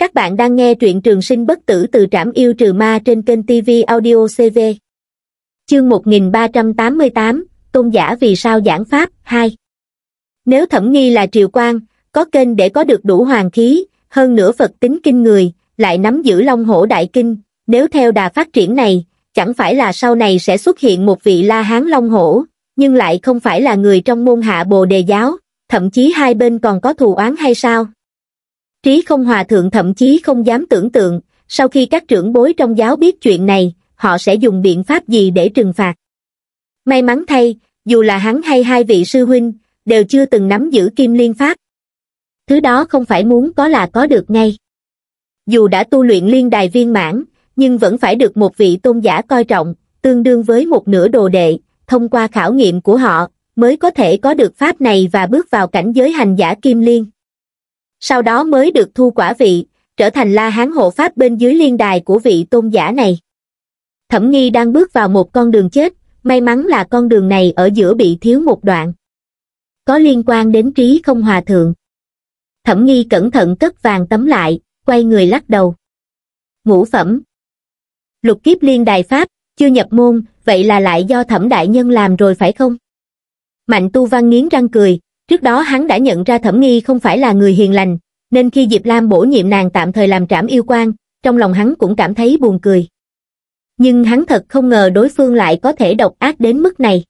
Các bạn đang nghe truyện trường sinh bất tử từ trảm yêu trừ ma trên kênh TV Audio CV. Chương 1388, Tôn giả vì sao giảng pháp 2. Nếu thẩm nghi là triều quan, có kênh để có được đủ hoàng khí, hơn nữa Phật tính kinh người, lại nắm giữ long hổ đại kinh, nếu theo đà phát triển này, chẳng phải là sau này sẽ xuất hiện một vị La Hán long hổ, nhưng lại không phải là người trong môn hạ Bồ đề giáo, thậm chí hai bên còn có thù oán hay sao? trí không hòa thượng thậm chí không dám tưởng tượng, sau khi các trưởng bối trong giáo biết chuyện này, họ sẽ dùng biện pháp gì để trừng phạt. May mắn thay, dù là hắn hay hai vị sư huynh, đều chưa từng nắm giữ kim liên pháp. Thứ đó không phải muốn có là có được ngay. Dù đã tu luyện liên đài viên mãn, nhưng vẫn phải được một vị tôn giả coi trọng, tương đương với một nửa đồ đệ, thông qua khảo nghiệm của họ, mới có thể có được pháp này và bước vào cảnh giới hành giả kim liên sau đó mới được thu quả vị, trở thành la hán hộ pháp bên dưới liên đài của vị tôn giả này. Thẩm nghi đang bước vào một con đường chết, may mắn là con đường này ở giữa bị thiếu một đoạn. Có liên quan đến trí không hòa thượng. Thẩm nghi cẩn thận cất vàng tấm lại, quay người lắc đầu. Ngũ phẩm. Lục kiếp liên đài Pháp, chưa nhập môn, vậy là lại do thẩm đại nhân làm rồi phải không? Mạnh tu văn nghiến răng cười, Trước đó hắn đã nhận ra Thẩm Nghi không phải là người hiền lành, nên khi Diệp Lam bổ nhiệm nàng tạm thời làm trảm yêu quan, trong lòng hắn cũng cảm thấy buồn cười. Nhưng hắn thật không ngờ đối phương lại có thể độc ác đến mức này.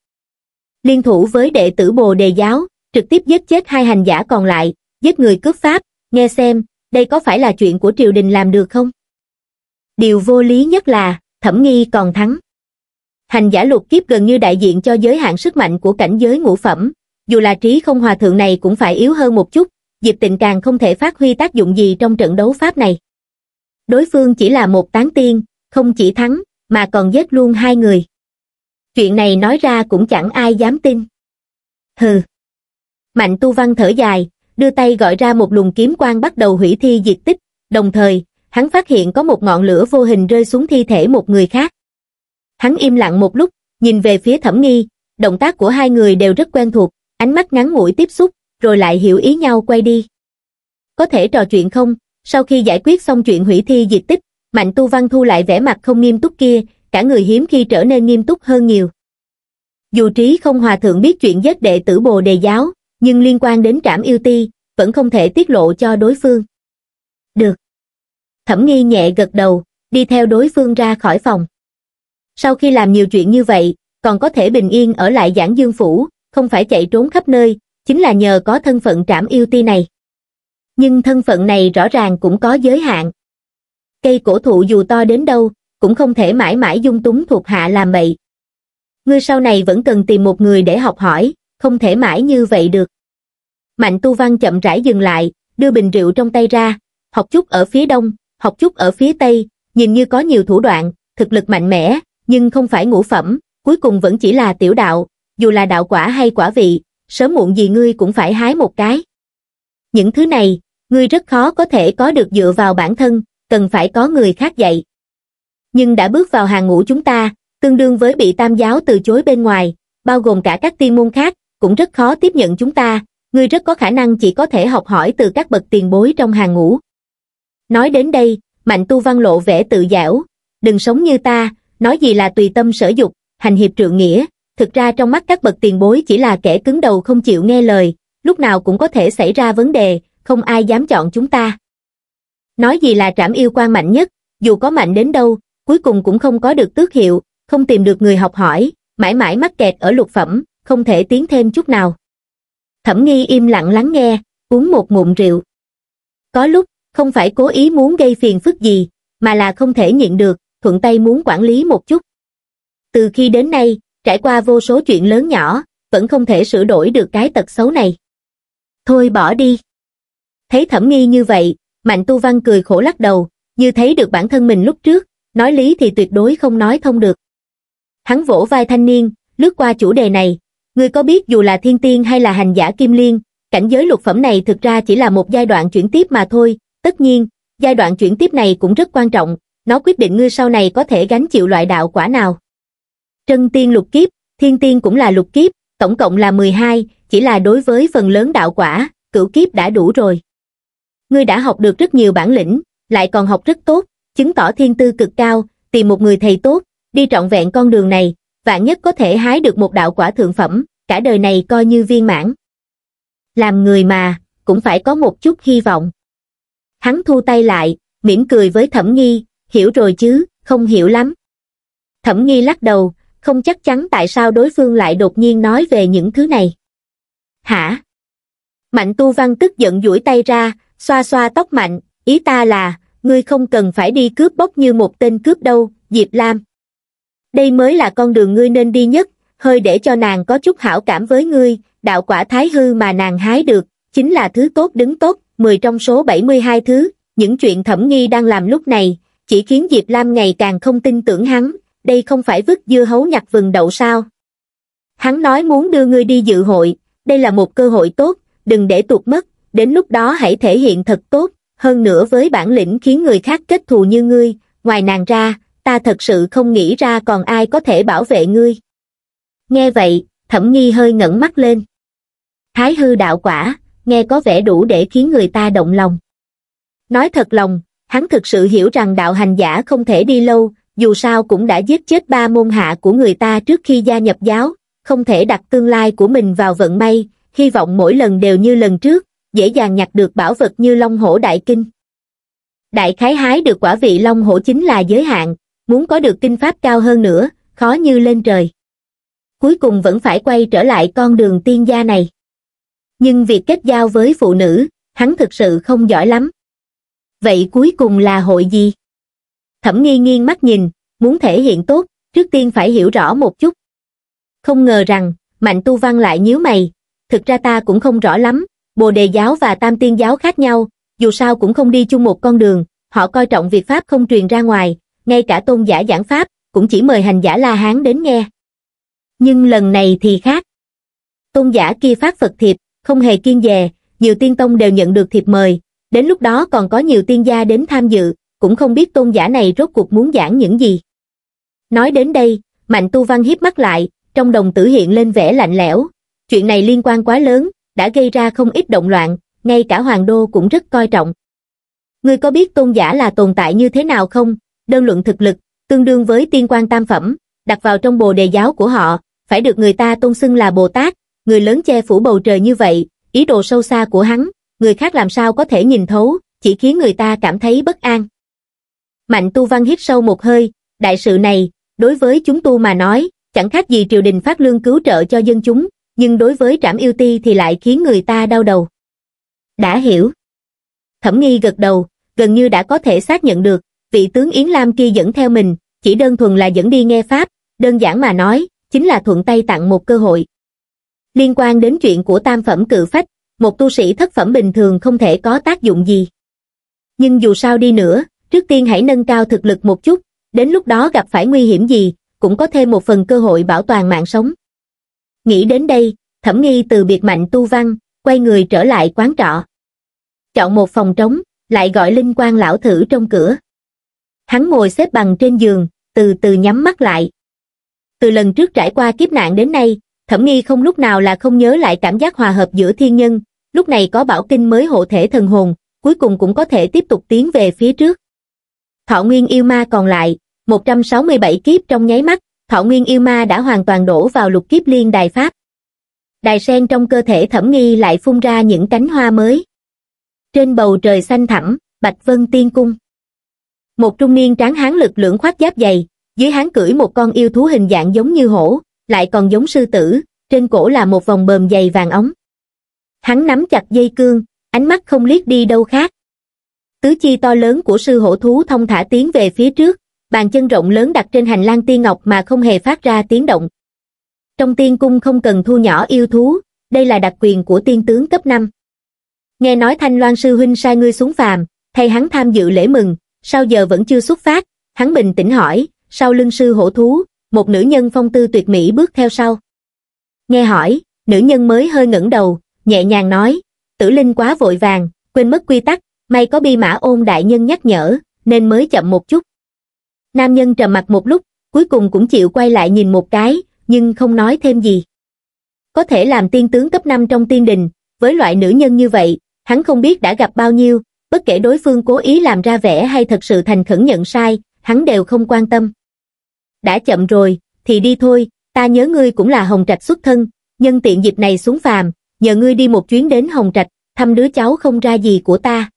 Liên thủ với đệ tử Bồ Đề Giáo, trực tiếp giết chết hai hành giả còn lại, giết người cướp pháp, nghe xem, đây có phải là chuyện của triều đình làm được không? Điều vô lý nhất là, thẩm nghi còn thắng. Hành giả lục kiếp gần như đại diện cho giới hạn sức mạnh của cảnh giới ngũ phẩm, dù là trí không hòa thượng này cũng phải yếu hơn một chút, Diệp Tịnh càng không thể phát huy tác dụng gì trong trận đấu pháp này. Đối phương chỉ là một tán tiên, không chỉ thắng, mà còn giết luôn hai người. Chuyện này nói ra cũng chẳng ai dám tin. Hừ. Mạnh tu văn thở dài, đưa tay gọi ra một luồng kiếm quang bắt đầu hủy thi diệt tích, đồng thời, hắn phát hiện có một ngọn lửa vô hình rơi xuống thi thể một người khác. Hắn im lặng một lúc, nhìn về phía thẩm nghi, động tác của hai người đều rất quen thuộc, Ánh mắt ngắn ngủi tiếp xúc, rồi lại hiểu ý nhau quay đi. Có thể trò chuyện không? Sau khi giải quyết xong chuyện hủy thi diệt tích, Mạnh Tu Văn thu lại vẻ mặt không nghiêm túc kia, cả người hiếm khi trở nên nghiêm túc hơn nhiều. Dù trí không hòa thượng biết chuyện giết đệ tử bồ đề giáo, nhưng liên quan đến trảm yêu ti, vẫn không thể tiết lộ cho đối phương. Được. Thẩm nghi nhẹ gật đầu, đi theo đối phương ra khỏi phòng. Sau khi làm nhiều chuyện như vậy, còn có thể bình yên ở lại giảng dương phủ, không phải chạy trốn khắp nơi, chính là nhờ có thân phận trảm yêu ti này. Nhưng thân phận này rõ ràng cũng có giới hạn. Cây cổ thụ dù to đến đâu, cũng không thể mãi mãi dung túng thuộc hạ làm bậy. Ngươi sau này vẫn cần tìm một người để học hỏi, không thể mãi như vậy được. Mạnh tu văn chậm rãi dừng lại, đưa bình rượu trong tay ra, học chút ở phía đông, học chút ở phía tây, nhìn như có nhiều thủ đoạn, thực lực mạnh mẽ, nhưng không phải ngũ phẩm, cuối cùng vẫn chỉ là tiểu đạo, dù là đạo quả hay quả vị, sớm muộn gì ngươi cũng phải hái một cái. Những thứ này, ngươi rất khó có thể có được dựa vào bản thân, cần phải có người khác dạy. Nhưng đã bước vào hàng ngũ chúng ta, tương đương với bị tam giáo từ chối bên ngoài, bao gồm cả các tiên môn khác, cũng rất khó tiếp nhận chúng ta, ngươi rất có khả năng chỉ có thể học hỏi từ các bậc tiền bối trong hàng ngũ. Nói đến đây, Mạnh Tu Văn lộ vẻ tự giảo, đừng sống như ta, nói gì là tùy tâm sở dục, hành hiệp trượng nghĩa, thực ra trong mắt các bậc tiền bối chỉ là kẻ cứng đầu không chịu nghe lời, lúc nào cũng có thể xảy ra vấn đề, không ai dám chọn chúng ta. Nói gì là trảm yêu quan mạnh nhất, dù có mạnh đến đâu, cuối cùng cũng không có được tước hiệu, không tìm được người học hỏi, mãi mãi mắc kẹt ở lục phẩm, không thể tiến thêm chút nào. Thẩm nghi im lặng lắng nghe, uống một ngụm rượu. Có lúc, không phải cố ý muốn gây phiền phức gì, mà là không thể nhịn được, thuận tay muốn quản lý một chút. Từ khi đến nay, trải qua vô số chuyện lớn nhỏ, vẫn không thể sửa đổi được cái tật xấu này. Thôi bỏ đi. Thấy thẩm nghi như vậy, Mạnh Tu Văn cười khổ lắc đầu, như thấy được bản thân mình lúc trước, nói lý thì tuyệt đối không nói thông được. Hắn vỗ vai thanh niên, lướt qua chủ đề này, người có biết dù là thiên tiên hay là hành giả kim liên, cảnh giới lục phẩm này thực ra chỉ là một giai đoạn chuyển tiếp mà thôi, tất nhiên, giai đoạn chuyển tiếp này cũng rất quan trọng, nó quyết định ngươi sau này có thể gánh chịu loại đạo quả nào. Trân tiên lục kiếp, thiên tiên cũng là lục kiếp, tổng cộng là 12, chỉ là đối với phần lớn đạo quả, cửu kiếp đã đủ rồi. Ngươi đã học được rất nhiều bản lĩnh, lại còn học rất tốt, chứng tỏ thiên tư cực cao, tìm một người thầy tốt, đi trọn vẹn con đường này, vạn nhất có thể hái được một đạo quả thượng phẩm, cả đời này coi như viên mãn. Làm người mà, cũng phải có một chút hy vọng. Hắn thu tay lại, mỉm cười với Thẩm Nghi, hiểu rồi chứ, không hiểu lắm. Thẩm Nghi lắc đầu, không chắc chắn tại sao đối phương lại đột nhiên nói về những thứ này. Hả? Mạnh tu văn tức giận duỗi tay ra, xoa xoa tóc mạnh, ý ta là, ngươi không cần phải đi cướp bóc như một tên cướp đâu, Diệp Lam. Đây mới là con đường ngươi nên đi nhất, hơi để cho nàng có chút hảo cảm với ngươi, đạo quả thái hư mà nàng hái được, chính là thứ tốt đứng tốt, 10 trong số 72 thứ, những chuyện thẩm nghi đang làm lúc này, chỉ khiến Diệp Lam ngày càng không tin tưởng hắn, đây không phải vứt dưa hấu nhặt vườn đậu sao? Hắn nói muốn đưa ngươi đi dự hội, đây là một cơ hội tốt, đừng để tuột mất, đến lúc đó hãy thể hiện thật tốt, hơn nữa với bản lĩnh khiến người khác kết thù như ngươi, ngoài nàng ra, ta thật sự không nghĩ ra còn ai có thể bảo vệ ngươi. Nghe vậy, thẩm nghi hơi ngẩn mắt lên. Thái hư đạo quả, nghe có vẻ đủ để khiến người ta động lòng. Nói thật lòng, hắn thực sự hiểu rằng đạo hành giả không thể đi lâu, dù sao cũng đã giết chết ba môn hạ của người ta trước khi gia nhập giáo, không thể đặt tương lai của mình vào vận may, hy vọng mỗi lần đều như lần trước, dễ dàng nhặt được bảo vật như Long Hổ Đại Kinh. Đại khái hái được quả vị Long Hổ chính là giới hạn, muốn có được kinh pháp cao hơn nữa, khó như lên trời. Cuối cùng vẫn phải quay trở lại con đường tiên gia này. Nhưng việc kết giao với phụ nữ, hắn thực sự không giỏi lắm. Vậy cuối cùng là hội gì? thẩm nghi nghiêng mắt nhìn, muốn thể hiện tốt, trước tiên phải hiểu rõ một chút. Không ngờ rằng, Mạnh Tu Văn lại nhíu mày, thực ra ta cũng không rõ lắm, Bồ Đề Giáo và Tam Tiên Giáo khác nhau, dù sao cũng không đi chung một con đường, họ coi trọng việc Pháp không truyền ra ngoài, ngay cả tôn giả giảng Pháp, cũng chỉ mời hành giả La Hán đến nghe. Nhưng lần này thì khác. Tôn giả kia phát Phật thiệp, không hề kiên dè, nhiều tiên tông đều nhận được thiệp mời, đến lúc đó còn có nhiều tiên gia đến tham dự, cũng không biết tôn giả này rốt cuộc muốn giảng những gì. Nói đến đây, Mạnh Tu Văn hiếp mắt lại, trong đồng tử hiện lên vẻ lạnh lẽo. Chuyện này liên quan quá lớn, đã gây ra không ít động loạn, ngay cả Hoàng Đô cũng rất coi trọng. Ngươi có biết tôn giả là tồn tại như thế nào không? Đơn luận thực lực, tương đương với tiên quan tam phẩm, đặt vào trong bồ đề giáo của họ, phải được người ta tôn xưng là Bồ Tát, người lớn che phủ bầu trời như vậy, ý đồ sâu xa của hắn, người khác làm sao có thể nhìn thấu, chỉ khiến người ta cảm thấy bất an. Mạnh Tu Văn hít sâu một hơi, đại sự này, đối với chúng tu mà nói, chẳng khác gì triều đình phát lương cứu trợ cho dân chúng, nhưng đối với trảm yêu ti thì lại khiến người ta đau đầu. Đã hiểu. Thẩm nghi gật đầu, gần như đã có thể xác nhận được, vị tướng Yến Lam kia dẫn theo mình, chỉ đơn thuần là dẫn đi nghe Pháp, đơn giản mà nói, chính là thuận tay tặng một cơ hội. Liên quan đến chuyện của tam phẩm cự phách, một tu sĩ thất phẩm bình thường không thể có tác dụng gì. Nhưng dù sao đi nữa, trước tiên hãy nâng cao thực lực một chút, đến lúc đó gặp phải nguy hiểm gì, cũng có thêm một phần cơ hội bảo toàn mạng sống. Nghĩ đến đây, thẩm nghi từ biệt mạnh tu văn, quay người trở lại quán trọ. Chọn một phòng trống, lại gọi linh quan lão thử trong cửa. Hắn ngồi xếp bằng trên giường, từ từ nhắm mắt lại. Từ lần trước trải qua kiếp nạn đến nay, thẩm nghi không lúc nào là không nhớ lại cảm giác hòa hợp giữa thiên nhân, lúc này có bảo kinh mới hộ thể thần hồn, cuối cùng cũng có thể tiếp tục tiến về phía trước. Thọ nguyên yêu ma còn lại, 167 kiếp trong nháy mắt, thọ nguyên yêu ma đã hoàn toàn đổ vào lục kiếp liên đài pháp. Đài sen trong cơ thể thẩm nghi lại phun ra những cánh hoa mới. Trên bầu trời xanh thẳm, Bạch Vân Tiên Cung. Một trung niên tráng hán lực lượng khoác giáp dày, dưới hán cưỡi một con yêu thú hình dạng giống như hổ, lại còn giống sư tử, trên cổ là một vòng bờm dày vàng ống. Hắn nắm chặt dây cương, ánh mắt không liếc đi đâu khác, Tứ chi to lớn của sư hổ thú thông thả tiến về phía trước, bàn chân rộng lớn đặt trên hành lang tiên ngọc mà không hề phát ra tiếng động. Trong tiên cung không cần thu nhỏ yêu thú, đây là đặc quyền của tiên tướng cấp 5. Nghe nói Thanh Loan sư huynh sai ngươi xuống phàm, thay hắn tham dự lễ mừng, sao giờ vẫn chưa xuất phát, hắn bình tĩnh hỏi, sau lưng sư hổ thú, một nữ nhân phong tư tuyệt mỹ bước theo sau. Nghe hỏi, nữ nhân mới hơi ngẩng đầu, nhẹ nhàng nói, tử linh quá vội vàng, quên mất quy tắc, may có bi mã ôn đại nhân nhắc nhở nên mới chậm một chút nam nhân trầm mặt một lúc cuối cùng cũng chịu quay lại nhìn một cái nhưng không nói thêm gì có thể làm tiên tướng cấp năm trong tiên đình với loại nữ nhân như vậy hắn không biết đã gặp bao nhiêu bất kể đối phương cố ý làm ra vẻ hay thật sự thành khẩn nhận sai hắn đều không quan tâm đã chậm rồi thì đi thôi ta nhớ ngươi cũng là hồng trạch xuất thân nhân tiện dịp này xuống phàm nhờ ngươi đi một chuyến đến hồng trạch thăm đứa cháu không ra gì của ta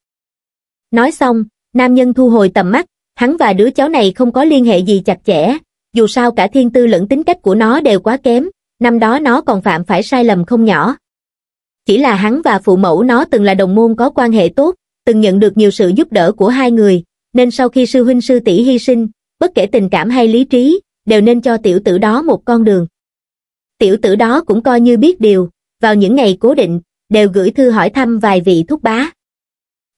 Nói xong, nam nhân thu hồi tầm mắt, hắn và đứa cháu này không có liên hệ gì chặt chẽ, dù sao cả thiên tư lẫn tính cách của nó đều quá kém, năm đó nó còn phạm phải sai lầm không nhỏ. Chỉ là hắn và phụ mẫu nó từng là đồng môn có quan hệ tốt, từng nhận được nhiều sự giúp đỡ của hai người, nên sau khi sư huynh sư tỷ hy sinh, bất kể tình cảm hay lý trí, đều nên cho tiểu tử đó một con đường. Tiểu tử đó cũng coi như biết điều, vào những ngày cố định, đều gửi thư hỏi thăm vài vị thúc bá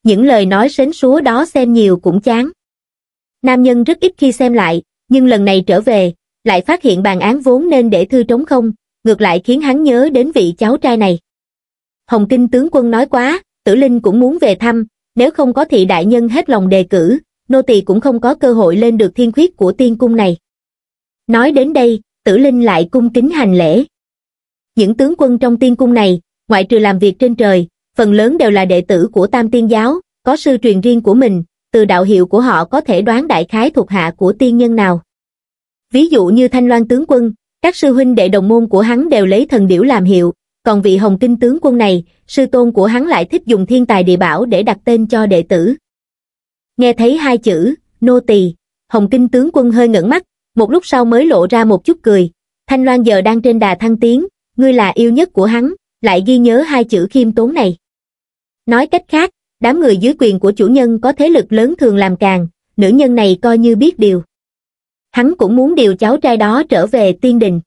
những lời nói sến súa đó xem nhiều cũng chán. Nam nhân rất ít khi xem lại, nhưng lần này trở về, lại phát hiện bàn án vốn nên để thư trống không, ngược lại khiến hắn nhớ đến vị cháu trai này. Hồng Kinh tướng quân nói quá, tử linh cũng muốn về thăm, nếu không có thị đại nhân hết lòng đề cử, nô tỳ cũng không có cơ hội lên được thiên khuyết của tiên cung này. Nói đến đây, tử linh lại cung kính hành lễ. Những tướng quân trong tiên cung này, ngoại trừ làm việc trên trời, phần lớn đều là đệ tử của Tam Tiên Giáo, có sư truyền riêng của mình, từ đạo hiệu của họ có thể đoán đại khái thuộc hạ của tiên nhân nào. Ví dụ như Thanh Loan Tướng Quân, các sư huynh đệ đồng môn của hắn đều lấy thần điểu làm hiệu, còn vị Hồng Kinh Tướng Quân này, sư tôn của hắn lại thích dùng thiên tài địa bảo để đặt tên cho đệ tử. Nghe thấy hai chữ, nô tỳ Hồng Kinh Tướng Quân hơi ngẩng mắt, một lúc sau mới lộ ra một chút cười. Thanh Loan giờ đang trên đà thăng tiến, ngươi là yêu nhất của hắn, lại ghi nhớ hai chữ khiêm tốn này nói cách khác đám người dưới quyền của chủ nhân có thế lực lớn thường làm càng nữ nhân này coi như biết điều hắn cũng muốn điều cháu trai đó trở về tiên đình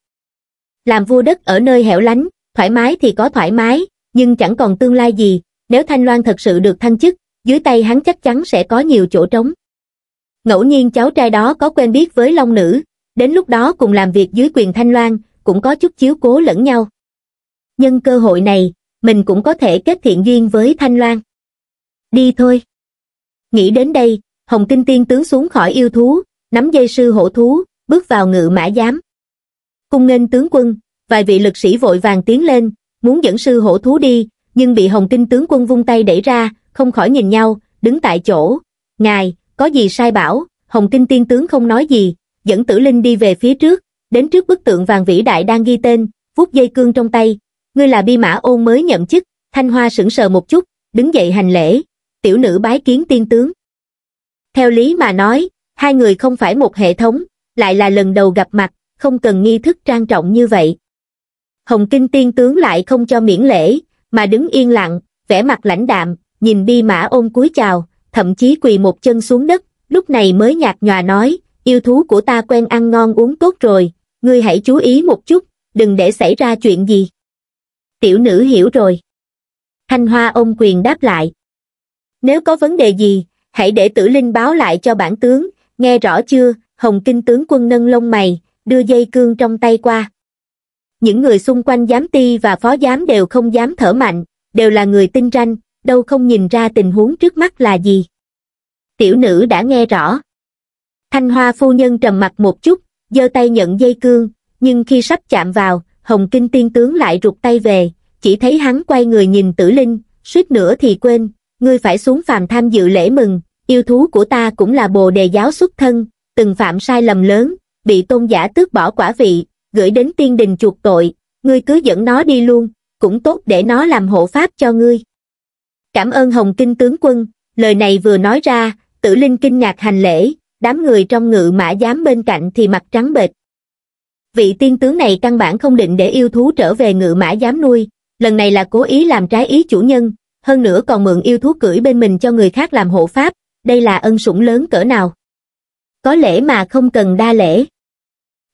làm vua đất ở nơi hẻo lánh thoải mái thì có thoải mái nhưng chẳng còn tương lai gì nếu thanh loan thật sự được thăng chức dưới tay hắn chắc chắn sẽ có nhiều chỗ trống ngẫu nhiên cháu trai đó có quen biết với long nữ đến lúc đó cùng làm việc dưới quyền thanh loan cũng có chút chiếu cố lẫn nhau nhân cơ hội này mình cũng có thể kết thiện duyên với Thanh Loan. Đi thôi. Nghĩ đến đây, Hồng Kinh Tiên tướng xuống khỏi yêu thú, nắm dây sư hổ thú, bước vào ngự mã giám. Cung nghênh tướng quân, vài vị lực sĩ vội vàng tiến lên, muốn dẫn sư hổ thú đi, nhưng bị Hồng Kinh tướng quân vung tay đẩy ra, không khỏi nhìn nhau, đứng tại chỗ. Ngài, có gì sai bảo, Hồng Kinh tiên tướng không nói gì, dẫn tử linh đi về phía trước, đến trước bức tượng vàng vĩ đại đang ghi tên, vuốt dây cương trong tay, ngươi là bi mã ôn mới nhậm chức, thanh hoa sững sờ một chút, đứng dậy hành lễ, tiểu nữ bái kiến tiên tướng. Theo lý mà nói, hai người không phải một hệ thống, lại là lần đầu gặp mặt, không cần nghi thức trang trọng như vậy. Hồng Kinh tiên tướng lại không cho miễn lễ, mà đứng yên lặng, vẻ mặt lãnh đạm, nhìn bi mã ôn cúi chào, thậm chí quỳ một chân xuống đất, lúc này mới nhạt nhòa nói, yêu thú của ta quen ăn ngon uống tốt rồi, ngươi hãy chú ý một chút, đừng để xảy ra chuyện gì tiểu nữ hiểu rồi. Thanh Hoa ôm quyền đáp lại. Nếu có vấn đề gì, hãy để tử linh báo lại cho bản tướng, nghe rõ chưa, Hồng Kinh tướng quân nâng lông mày, đưa dây cương trong tay qua. Những người xung quanh giám ty và phó giám đều không dám thở mạnh, đều là người tinh ranh, đâu không nhìn ra tình huống trước mắt là gì. Tiểu nữ đã nghe rõ. Thanh Hoa phu nhân trầm mặt một chút, giơ tay nhận dây cương, nhưng khi sắp chạm vào, Hồng Kinh tiên tướng lại rụt tay về, chỉ thấy hắn quay người nhìn tử linh, suýt nữa thì quên, ngươi phải xuống phàm tham dự lễ mừng, yêu thú của ta cũng là bồ đề giáo xuất thân, từng phạm sai lầm lớn, bị tôn giả tước bỏ quả vị, gửi đến tiên đình chuộc tội, ngươi cứ dẫn nó đi luôn, cũng tốt để nó làm hộ pháp cho ngươi. Cảm ơn Hồng Kinh tướng quân, lời này vừa nói ra, tử linh kinh ngạc hành lễ, đám người trong ngự mã giám bên cạnh thì mặt trắng bệch, vị tiên tướng này căn bản không định để yêu thú trở về ngự mã dám nuôi, lần này là cố ý làm trái ý chủ nhân, hơn nữa còn mượn yêu thú cưỡi bên mình cho người khác làm hộ pháp, đây là ân sủng lớn cỡ nào. Có lễ mà không cần đa lễ.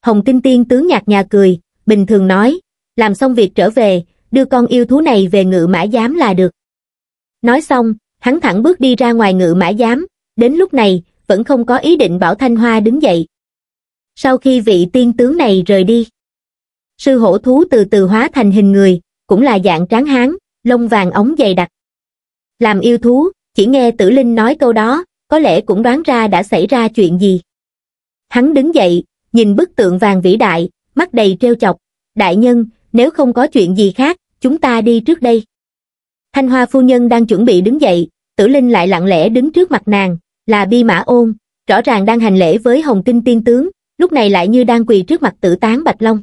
Hồng Kinh Tiên tướng nhạt nhà cười, bình thường nói, làm xong việc trở về, đưa con yêu thú này về ngự mã giám là được. Nói xong, hắn thẳng bước đi ra ngoài ngự mã giám, đến lúc này, vẫn không có ý định bảo Thanh Hoa đứng dậy, sau khi vị tiên tướng này rời đi sư hổ thú từ từ hóa thành hình người cũng là dạng tráng hán lông vàng ống dày đặc làm yêu thú chỉ nghe tử linh nói câu đó có lẽ cũng đoán ra đã xảy ra chuyện gì hắn đứng dậy nhìn bức tượng vàng vĩ đại mắt đầy treo chọc đại nhân nếu không có chuyện gì khác chúng ta đi trước đây thanh hoa phu nhân đang chuẩn bị đứng dậy tử linh lại lặng lẽ đứng trước mặt nàng là bi mã ôn rõ ràng đang hành lễ với hồng kinh tiên tướng lúc này lại như đang quỳ trước mặt tử tán bạch long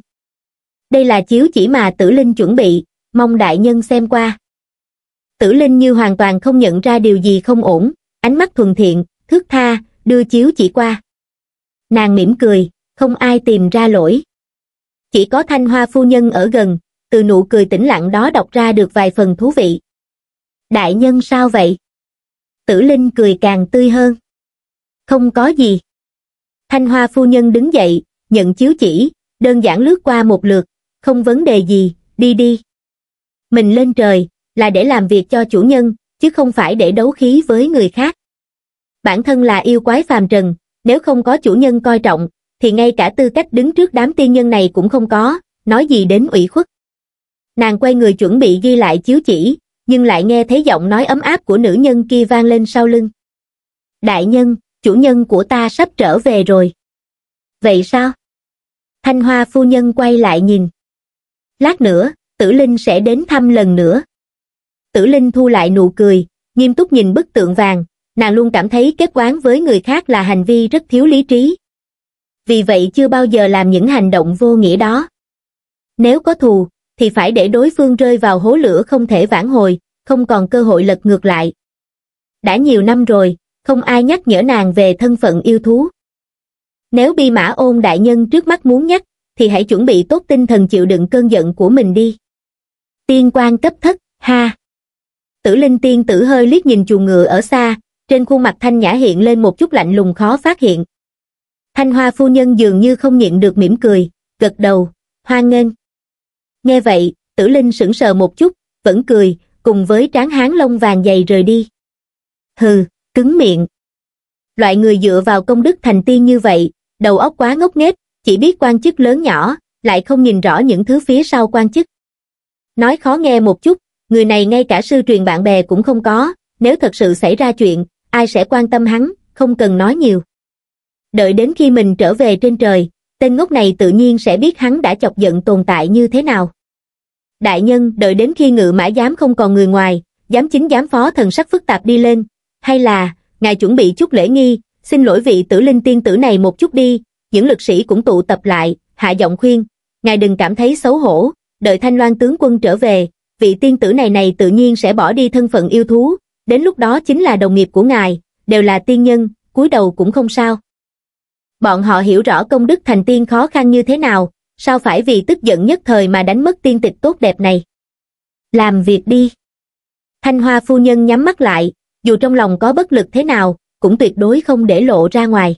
đây là chiếu chỉ mà tử linh chuẩn bị mong đại nhân xem qua tử linh như hoàn toàn không nhận ra điều gì không ổn ánh mắt thuần thiện thước tha đưa chiếu chỉ qua nàng mỉm cười không ai tìm ra lỗi chỉ có thanh hoa phu nhân ở gần từ nụ cười tĩnh lặng đó đọc ra được vài phần thú vị đại nhân sao vậy tử linh cười càng tươi hơn không có gì Thanh Hoa phu nhân đứng dậy, nhận chiếu chỉ, đơn giản lướt qua một lượt, không vấn đề gì, đi đi. Mình lên trời, là để làm việc cho chủ nhân, chứ không phải để đấu khí với người khác. Bản thân là yêu quái phàm trần, nếu không có chủ nhân coi trọng, thì ngay cả tư cách đứng trước đám tiên nhân này cũng không có, nói gì đến ủy khuất. Nàng quay người chuẩn bị ghi lại chiếu chỉ, nhưng lại nghe thấy giọng nói ấm áp của nữ nhân kia vang lên sau lưng. Đại nhân, chủ nhân của ta sắp trở về rồi. Vậy sao? Thanh Hoa phu nhân quay lại nhìn. Lát nữa, tử linh sẽ đến thăm lần nữa. Tử linh thu lại nụ cười, nghiêm túc nhìn bức tượng vàng, nàng luôn cảm thấy kết quán với người khác là hành vi rất thiếu lý trí. Vì vậy chưa bao giờ làm những hành động vô nghĩa đó. Nếu có thù, thì phải để đối phương rơi vào hố lửa không thể vãn hồi, không còn cơ hội lật ngược lại. Đã nhiều năm rồi, không ai nhắc nhở nàng về thân phận yêu thú nếu bi mã ôn đại nhân trước mắt muốn nhắc thì hãy chuẩn bị tốt tinh thần chịu đựng cơn giận của mình đi tiên quan cấp thất ha tử linh tiên tử hơi liếc nhìn chuồng ngựa ở xa trên khuôn mặt thanh nhã hiện lên một chút lạnh lùng khó phát hiện thanh hoa phu nhân dường như không nhịn được mỉm cười gật đầu hoan nghênh nghe vậy tử linh sững sờ một chút vẫn cười cùng với tráng hán lông vàng dày rời đi hừ cứng miệng. Loại người dựa vào công đức thành tiên như vậy, đầu óc quá ngốc nghếch, chỉ biết quan chức lớn nhỏ, lại không nhìn rõ những thứ phía sau quan chức. Nói khó nghe một chút, người này ngay cả sư truyền bạn bè cũng không có, nếu thật sự xảy ra chuyện, ai sẽ quan tâm hắn, không cần nói nhiều. Đợi đến khi mình trở về trên trời, tên ngốc này tự nhiên sẽ biết hắn đã chọc giận tồn tại như thế nào. Đại nhân đợi đến khi ngự mã giám không còn người ngoài, giám chính giám phó thần sắc phức tạp đi lên, hay là, ngài chuẩn bị chút lễ nghi, xin lỗi vị tử linh tiên tử này một chút đi, những lực sĩ cũng tụ tập lại, hạ giọng khuyên, ngài đừng cảm thấy xấu hổ, đợi thanh loan tướng quân trở về, vị tiên tử này này tự nhiên sẽ bỏ đi thân phận yêu thú, đến lúc đó chính là đồng nghiệp của ngài, đều là tiên nhân, cúi đầu cũng không sao. Bọn họ hiểu rõ công đức thành tiên khó khăn như thế nào, sao phải vì tức giận nhất thời mà đánh mất tiên tịch tốt đẹp này. Làm việc đi. Thanh Hoa phu nhân nhắm mắt lại, dù trong lòng có bất lực thế nào, cũng tuyệt đối không để lộ ra ngoài.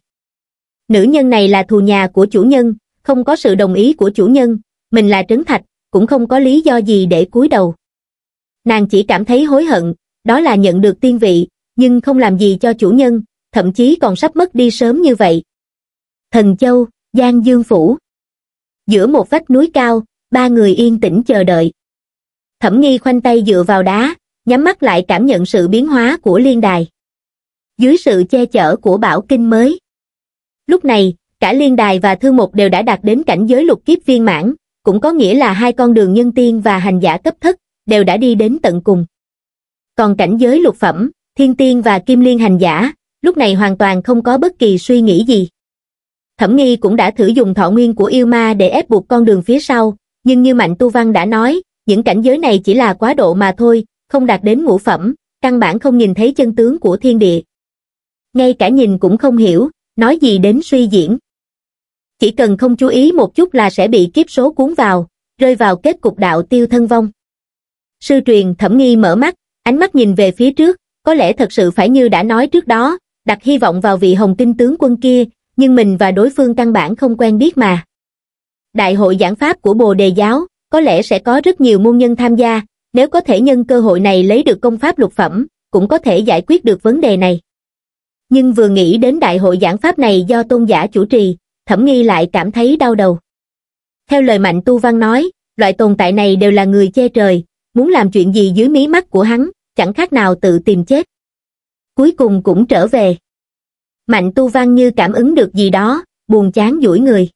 Nữ nhân này là thù nhà của chủ nhân, không có sự đồng ý của chủ nhân, mình là Trấn Thạch, cũng không có lý do gì để cúi đầu. Nàng chỉ cảm thấy hối hận, đó là nhận được tiên vị, nhưng không làm gì cho chủ nhân, thậm chí còn sắp mất đi sớm như vậy. Thần Châu, Giang Dương Phủ Giữa một vách núi cao, ba người yên tĩnh chờ đợi. Thẩm nghi khoanh tay dựa vào đá, nhắm mắt lại cảm nhận sự biến hóa của liên đài. Dưới sự che chở của bảo kinh mới. Lúc này, cả liên đài và thư mục đều đã đạt đến cảnh giới lục kiếp viên mãn, cũng có nghĩa là hai con đường nhân tiên và hành giả cấp thất đều đã đi đến tận cùng. Còn cảnh giới lục phẩm, thiên tiên và kim liên hành giả, lúc này hoàn toàn không có bất kỳ suy nghĩ gì. Thẩm nghi cũng đã thử dùng thọ nguyên của yêu ma để ép buộc con đường phía sau, nhưng như Mạnh Tu Văn đã nói, những cảnh giới này chỉ là quá độ mà thôi, không đạt đến ngũ phẩm, căn bản không nhìn thấy chân tướng của thiên địa. Ngay cả nhìn cũng không hiểu, nói gì đến suy diễn. Chỉ cần không chú ý một chút là sẽ bị kiếp số cuốn vào, rơi vào kết cục đạo tiêu thân vong. Sư truyền thẩm nghi mở mắt, ánh mắt nhìn về phía trước, có lẽ thật sự phải như đã nói trước đó, đặt hy vọng vào vị hồng tinh tướng quân kia, nhưng mình và đối phương căn bản không quen biết mà. Đại hội giảng pháp của Bồ Đề Giáo, có lẽ sẽ có rất nhiều môn nhân tham gia, nếu có thể nhân cơ hội này lấy được công pháp lục phẩm, cũng có thể giải quyết được vấn đề này. Nhưng vừa nghĩ đến đại hội giảng pháp này do tôn giả chủ trì, thẩm nghi lại cảm thấy đau đầu. Theo lời Mạnh Tu Văn nói, loại tồn tại này đều là người che trời, muốn làm chuyện gì dưới mí mắt của hắn, chẳng khác nào tự tìm chết. Cuối cùng cũng trở về. Mạnh Tu Văn như cảm ứng được gì đó, buồn chán duỗi người.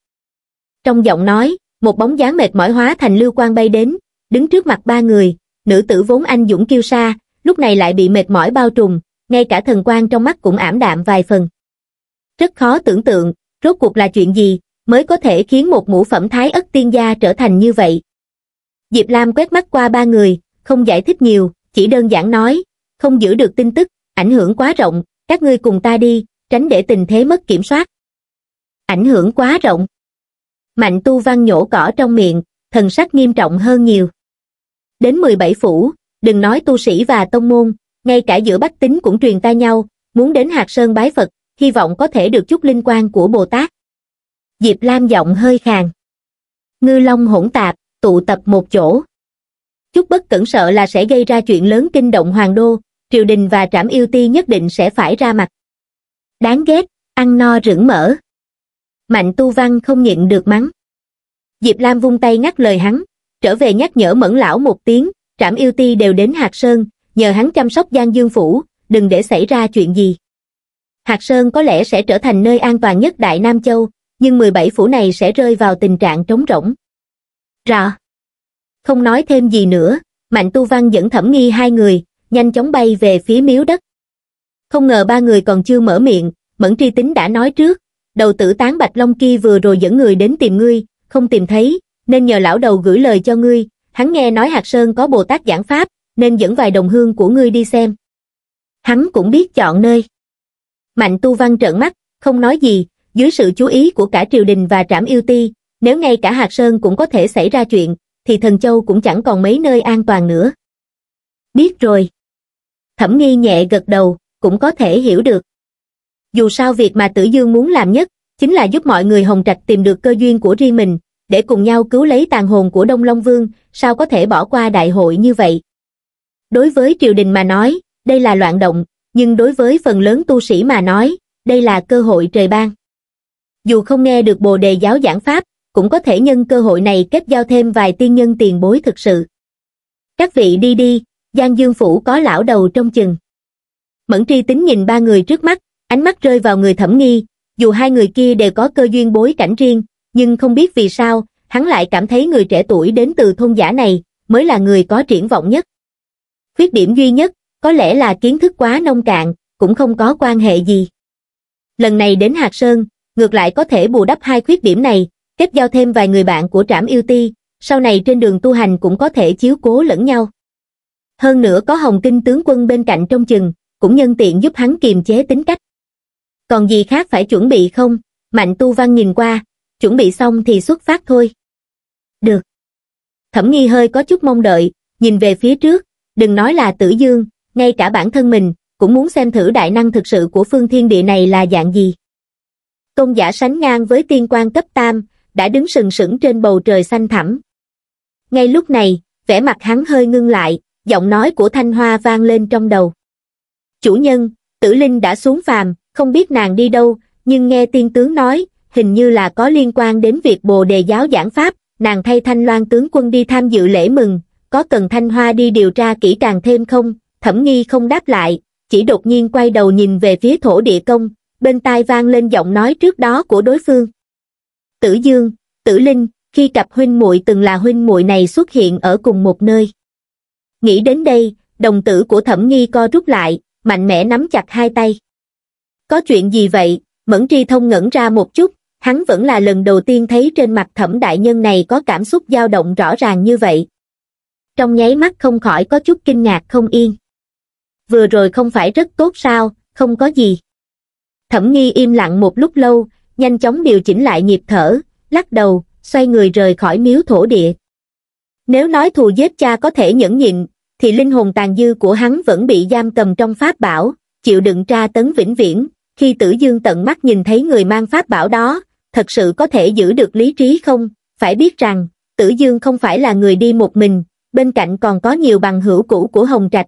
Trong giọng nói, một bóng dáng mệt mỏi hóa thành lưu quang bay đến, đứng trước mặt ba người, nữ tử vốn anh dũng kiêu sa, lúc này lại bị mệt mỏi bao trùm, ngay cả thần quan trong mắt cũng ảm đạm vài phần. Rất khó tưởng tượng, rốt cuộc là chuyện gì, mới có thể khiến một mũ phẩm thái ất tiên gia trở thành như vậy. Diệp Lam quét mắt qua ba người, không giải thích nhiều, chỉ đơn giản nói, không giữ được tin tức, ảnh hưởng quá rộng, các ngươi cùng ta đi, tránh để tình thế mất kiểm soát. Ảnh hưởng quá rộng. Mạnh tu văn nhổ cỏ trong miệng, thần sắc nghiêm trọng hơn nhiều. Đến 17 phủ, đừng nói tu sĩ và tông môn, ngay cả giữa bách tính cũng truyền tai nhau, muốn đến Hạc Sơn bái Phật, hy vọng có thể được chút linh quan của Bồ Tát. Diệp Lam giọng hơi khàn. Ngư Long hỗn tạp, tụ tập một chỗ. Chút bất cẩn sợ là sẽ gây ra chuyện lớn kinh động hoàng đô, triều đình và trảm yêu ti nhất định sẽ phải ra mặt. Đáng ghét, ăn no rửng mỡ. Mạnh tu văn không nhịn được mắng. Diệp Lam vung tay ngắt lời hắn, trở về nhắc nhở mẫn lão một tiếng, trạm yêu ti đều đến Hạc Sơn, nhờ hắn chăm sóc Giang Dương Phủ, đừng để xảy ra chuyện gì. Hạc Sơn có lẽ sẽ trở thành nơi an toàn nhất Đại Nam Châu, nhưng 17 phủ này sẽ rơi vào tình trạng trống rỗng. Rõ. Không nói thêm gì nữa, Mạnh Tu Văn dẫn thẩm nghi hai người, nhanh chóng bay về phía miếu đất. Không ngờ ba người còn chưa mở miệng, Mẫn Tri Tính đã nói trước, đầu tử tán Bạch Long kia vừa rồi dẫn người đến tìm ngươi, không tìm thấy, nên nhờ lão đầu gửi lời cho ngươi, hắn nghe nói Hạt Sơn có Bồ Tát giảng Pháp, nên dẫn vài đồng hương của ngươi đi xem. Hắn cũng biết chọn nơi. Mạnh tu văn trợn mắt, không nói gì, dưới sự chú ý của cả triều đình và trảm yêu ti, nếu ngay cả Hạt Sơn cũng có thể xảy ra chuyện, thì thần châu cũng chẳng còn mấy nơi an toàn nữa. Biết rồi. Thẩm nghi nhẹ gật đầu, cũng có thể hiểu được. Dù sao việc mà Tử Dương muốn làm nhất, chính là giúp mọi người Hồng Trạch tìm được cơ duyên của riêng mình, để cùng nhau cứu lấy tàn hồn của Đông Long Vương, sao có thể bỏ qua đại hội như vậy? Đối với triều đình mà nói, đây là loạn động, nhưng đối với phần lớn tu sĩ mà nói, đây là cơ hội trời ban. Dù không nghe được bồ đề giáo giảng pháp, cũng có thể nhân cơ hội này kết giao thêm vài tiên nhân tiền bối thực sự. Các vị đi đi, Giang Dương Phủ có lão đầu trong chừng. Mẫn tri tính nhìn ba người trước mắt, ánh mắt rơi vào người thẩm nghi, dù hai người kia đều có cơ duyên bối cảnh riêng, nhưng không biết vì sao, hắn lại cảm thấy người trẻ tuổi đến từ thôn giả này mới là người có triển vọng nhất. Khuyết điểm duy nhất, có lẽ là kiến thức quá nông cạn, cũng không có quan hệ gì. Lần này đến Hạt Sơn, ngược lại có thể bù đắp hai khuyết điểm này, kết giao thêm vài người bạn của trảm yêu ti, sau này trên đường tu hành cũng có thể chiếu cố lẫn nhau. Hơn nữa có hồng kinh tướng quân bên cạnh trong chừng, cũng nhân tiện giúp hắn kiềm chế tính cách. Còn gì khác phải chuẩn bị không? Mạnh tu văn nhìn qua, chuẩn bị xong thì xuất phát thôi. Được. Thẩm nghi hơi có chút mong đợi, nhìn về phía trước, đừng nói là tử dương, ngay cả bản thân mình, cũng muốn xem thử đại năng thực sự của phương thiên địa này là dạng gì. Tôn giả sánh ngang với tiên quan cấp tam, đã đứng sừng sững trên bầu trời xanh thẳm. Ngay lúc này, vẻ mặt hắn hơi ngưng lại, giọng nói của Thanh Hoa vang lên trong đầu. Chủ nhân, tử linh đã xuống phàm, không biết nàng đi đâu, nhưng nghe tiên tướng nói, hình như là có liên quan đến việc bồ đề giáo giảng pháp, nàng thay Thanh Loan tướng quân đi tham dự lễ mừng, có cần Thanh Hoa đi điều tra kỹ càng thêm không? Thẩm nghi không đáp lại, chỉ đột nhiên quay đầu nhìn về phía thổ địa công, bên tai vang lên giọng nói trước đó của đối phương. Tử Dương, Tử Linh, khi cặp huynh muội từng là huynh muội này xuất hiện ở cùng một nơi. Nghĩ đến đây, đồng tử của thẩm nghi co rút lại, mạnh mẽ nắm chặt hai tay. Có chuyện gì vậy? Mẫn tri thông ngẩn ra một chút, hắn vẫn là lần đầu tiên thấy trên mặt thẩm đại nhân này có cảm xúc dao động rõ ràng như vậy. Trong nháy mắt không khỏi có chút kinh ngạc không yên. Vừa rồi không phải rất tốt sao, không có gì. Thẩm nghi im lặng một lúc lâu, nhanh chóng điều chỉnh lại nhịp thở, lắc đầu, xoay người rời khỏi miếu thổ địa. Nếu nói thù giết cha có thể nhẫn nhịn, thì linh hồn tàn dư của hắn vẫn bị giam cầm trong pháp bảo, chịu đựng tra tấn vĩnh viễn, khi tử dương tận mắt nhìn thấy người mang pháp bảo đó, thật sự có thể giữ được lý trí không? Phải biết rằng, tử dương không phải là người đi một mình, bên cạnh còn có nhiều bằng hữu cũ của Hồng Trạch.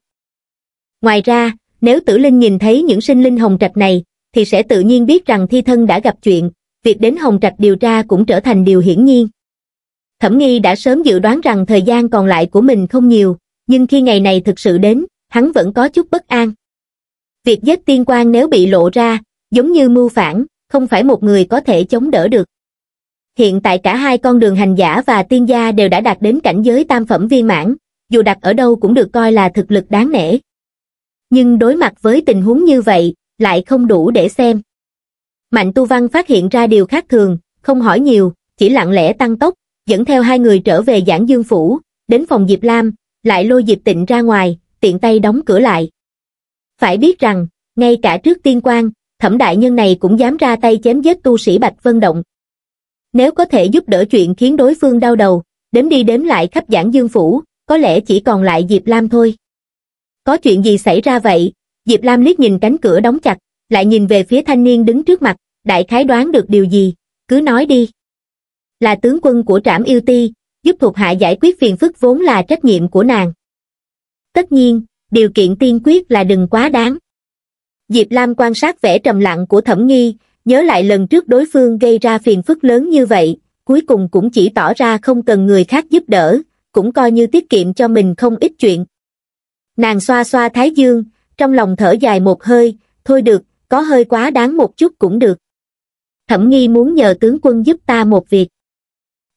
Ngoài ra, nếu tử linh nhìn thấy những sinh linh Hồng Trạch này, thì sẽ tự nhiên biết rằng thi thân đã gặp chuyện, việc đến Hồng Trạch điều tra cũng trở thành điều hiển nhiên. Thẩm nghi đã sớm dự đoán rằng thời gian còn lại của mình không nhiều, nhưng khi ngày này thực sự đến, hắn vẫn có chút bất an việc giết tiên quan nếu bị lộ ra giống như mưu phản không phải một người có thể chống đỡ được hiện tại cả hai con đường hành giả và tiên gia đều đã đạt đến cảnh giới tam phẩm viên mãn dù đặt ở đâu cũng được coi là thực lực đáng nể nhưng đối mặt với tình huống như vậy lại không đủ để xem mạnh tu văn phát hiện ra điều khác thường không hỏi nhiều chỉ lặng lẽ tăng tốc dẫn theo hai người trở về giảng dương phủ đến phòng diệp lam lại lôi diệp tịnh ra ngoài tiện tay đóng cửa lại phải biết rằng, ngay cả trước tiên quan, thẩm đại nhân này cũng dám ra tay chém giết tu sĩ Bạch Vân Động. Nếu có thể giúp đỡ chuyện khiến đối phương đau đầu, đếm đi đếm lại khắp giảng dương phủ, có lẽ chỉ còn lại Diệp Lam thôi. Có chuyện gì xảy ra vậy? Diệp Lam liếc nhìn cánh cửa đóng chặt, lại nhìn về phía thanh niên đứng trước mặt, đại khái đoán được điều gì, cứ nói đi. Là tướng quân của trảm yêu ti, giúp thuộc hạ giải quyết phiền phức vốn là trách nhiệm của nàng. Tất nhiên, điều kiện tiên quyết là đừng quá đáng diệp lam quan sát vẻ trầm lặng của thẩm nghi nhớ lại lần trước đối phương gây ra phiền phức lớn như vậy cuối cùng cũng chỉ tỏ ra không cần người khác giúp đỡ cũng coi như tiết kiệm cho mình không ít chuyện nàng xoa xoa thái dương trong lòng thở dài một hơi thôi được có hơi quá đáng một chút cũng được thẩm nghi muốn nhờ tướng quân giúp ta một việc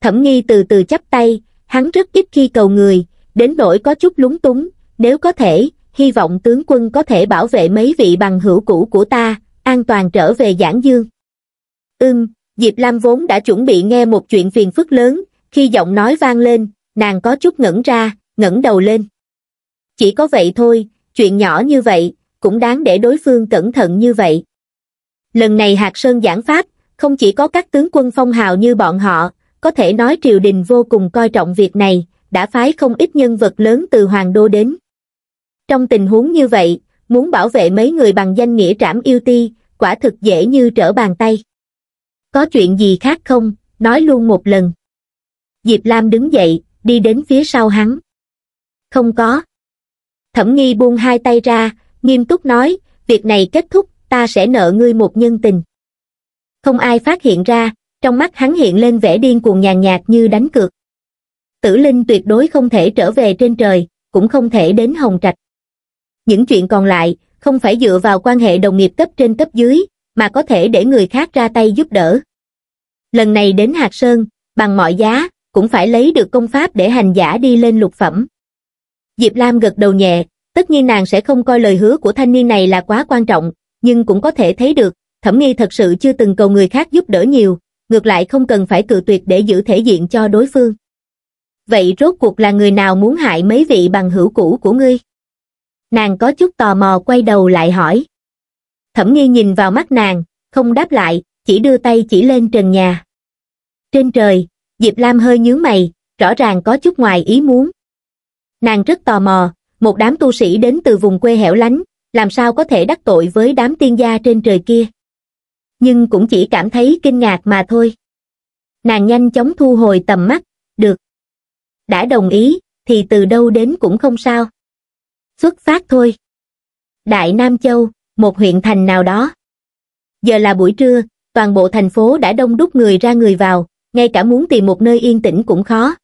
thẩm nghi từ từ chắp tay hắn rất ít khi cầu người đến nỗi có chút lúng túng nếu có thể, hy vọng tướng quân có thể bảo vệ mấy vị bằng hữu cũ của ta, an toàn trở về Giảng Dương. Ưm, Diệp Lam vốn đã chuẩn bị nghe một chuyện phiền phức lớn, khi giọng nói vang lên, nàng có chút ngẩn ra, ngẩng đầu lên. Chỉ có vậy thôi, chuyện nhỏ như vậy, cũng đáng để đối phương cẩn thận như vậy. Lần này Hạc Sơn giảng pháp, không chỉ có các tướng quân phong hào như bọn họ, có thể nói triều đình vô cùng coi trọng việc này, đã phái không ít nhân vật lớn từ Hoàng Đô đến. Trong tình huống như vậy, muốn bảo vệ mấy người bằng danh nghĩa trảm yêu ti, quả thực dễ như trở bàn tay. Có chuyện gì khác không, nói luôn một lần. Diệp Lam đứng dậy, đi đến phía sau hắn. Không có. Thẩm nghi buông hai tay ra, nghiêm túc nói, việc này kết thúc, ta sẽ nợ ngươi một nhân tình. Không ai phát hiện ra, trong mắt hắn hiện lên vẻ điên cuồng nhàn nhạt như đánh cược. Tử Linh tuyệt đối không thể trở về trên trời, cũng không thể đến Hồng Trạch những chuyện còn lại không phải dựa vào quan hệ đồng nghiệp cấp trên cấp dưới mà có thể để người khác ra tay giúp đỡ lần này đến hạt sơn bằng mọi giá cũng phải lấy được công pháp để hành giả đi lên lục phẩm diệp lam gật đầu nhẹ tất nhiên nàng sẽ không coi lời hứa của thanh niên này là quá quan trọng nhưng cũng có thể thấy được thẩm nghi thật sự chưa từng cầu người khác giúp đỡ nhiều ngược lại không cần phải cự tuyệt để giữ thể diện cho đối phương vậy rốt cuộc là người nào muốn hại mấy vị bằng hữu cũ của ngươi nàng có chút tò mò quay đầu lại hỏi thẩm nghi nhìn vào mắt nàng không đáp lại chỉ đưa tay chỉ lên trần nhà trên trời diệp lam hơi nhướng mày rõ ràng có chút ngoài ý muốn nàng rất tò mò một đám tu sĩ đến từ vùng quê hẻo lánh làm sao có thể đắc tội với đám tiên gia trên trời kia nhưng cũng chỉ cảm thấy kinh ngạc mà thôi nàng nhanh chóng thu hồi tầm mắt được đã đồng ý thì từ đâu đến cũng không sao xuất phát thôi. Đại Nam Châu, một huyện thành nào đó. Giờ là buổi trưa, toàn bộ thành phố đã đông đúc người ra người vào, ngay cả muốn tìm một nơi yên tĩnh cũng khó.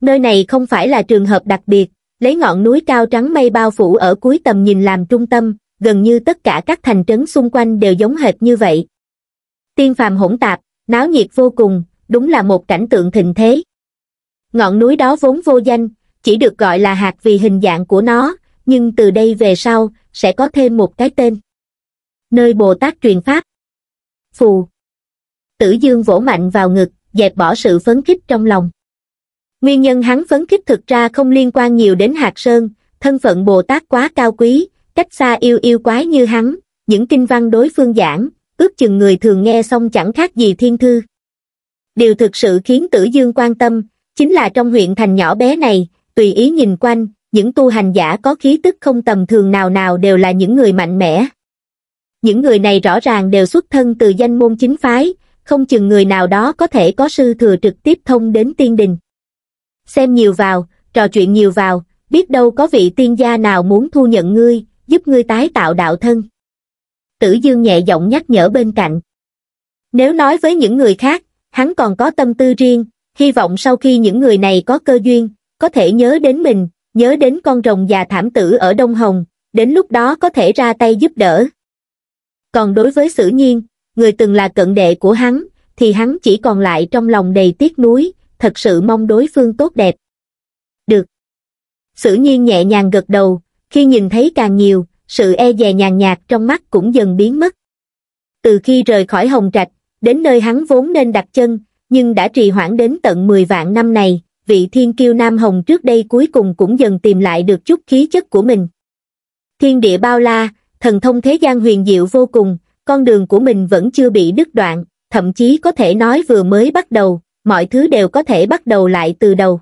Nơi này không phải là trường hợp đặc biệt, lấy ngọn núi cao trắng mây bao phủ ở cuối tầm nhìn làm trung tâm, gần như tất cả các thành trấn xung quanh đều giống hệt như vậy. Tiên phàm hỗn tạp, náo nhiệt vô cùng, đúng là một cảnh tượng thịnh thế. Ngọn núi đó vốn vô danh, chỉ được gọi là hạt vì hình dạng của nó, nhưng từ đây về sau, sẽ có thêm một cái tên. Nơi Bồ Tát truyền Pháp Phù Tử Dương vỗ mạnh vào ngực, dẹp bỏ sự phấn khích trong lòng. Nguyên nhân hắn phấn khích thực ra không liên quan nhiều đến hạt sơn, thân phận Bồ Tát quá cao quý, cách xa yêu yêu quái như hắn, những kinh văn đối phương giảng, ước chừng người thường nghe xong chẳng khác gì thiên thư. Điều thực sự khiến Tử Dương quan tâm, chính là trong huyện thành nhỏ bé này, tùy ý nhìn quanh, những tu hành giả có khí tức không tầm thường nào nào đều là những người mạnh mẽ. Những người này rõ ràng đều xuất thân từ danh môn chính phái, không chừng người nào đó có thể có sư thừa trực tiếp thông đến tiên đình. Xem nhiều vào, trò chuyện nhiều vào, biết đâu có vị tiên gia nào muốn thu nhận ngươi, giúp ngươi tái tạo đạo thân. Tử Dương nhẹ giọng nhắc nhở bên cạnh. Nếu nói với những người khác, hắn còn có tâm tư riêng, hy vọng sau khi những người này có cơ duyên, có thể nhớ đến mình, nhớ đến con rồng già thảm tử ở Đông Hồng, đến lúc đó có thể ra tay giúp đỡ. Còn đối với Sử Nhiên, người từng là cận đệ của hắn, thì hắn chỉ còn lại trong lòng đầy tiếc nuối, thật sự mong đối phương tốt đẹp. Được. Sử Nhiên nhẹ nhàng gật đầu, khi nhìn thấy càng nhiều, sự e dè nhàn nhạt trong mắt cũng dần biến mất. Từ khi rời khỏi Hồng Trạch, đến nơi hắn vốn nên đặt chân, nhưng đã trì hoãn đến tận 10 vạn năm này vị thiên kiêu Nam Hồng trước đây cuối cùng cũng dần tìm lại được chút khí chất của mình. Thiên địa bao la, thần thông thế gian huyền diệu vô cùng, con đường của mình vẫn chưa bị đứt đoạn, thậm chí có thể nói vừa mới bắt đầu, mọi thứ đều có thể bắt đầu lại từ đầu.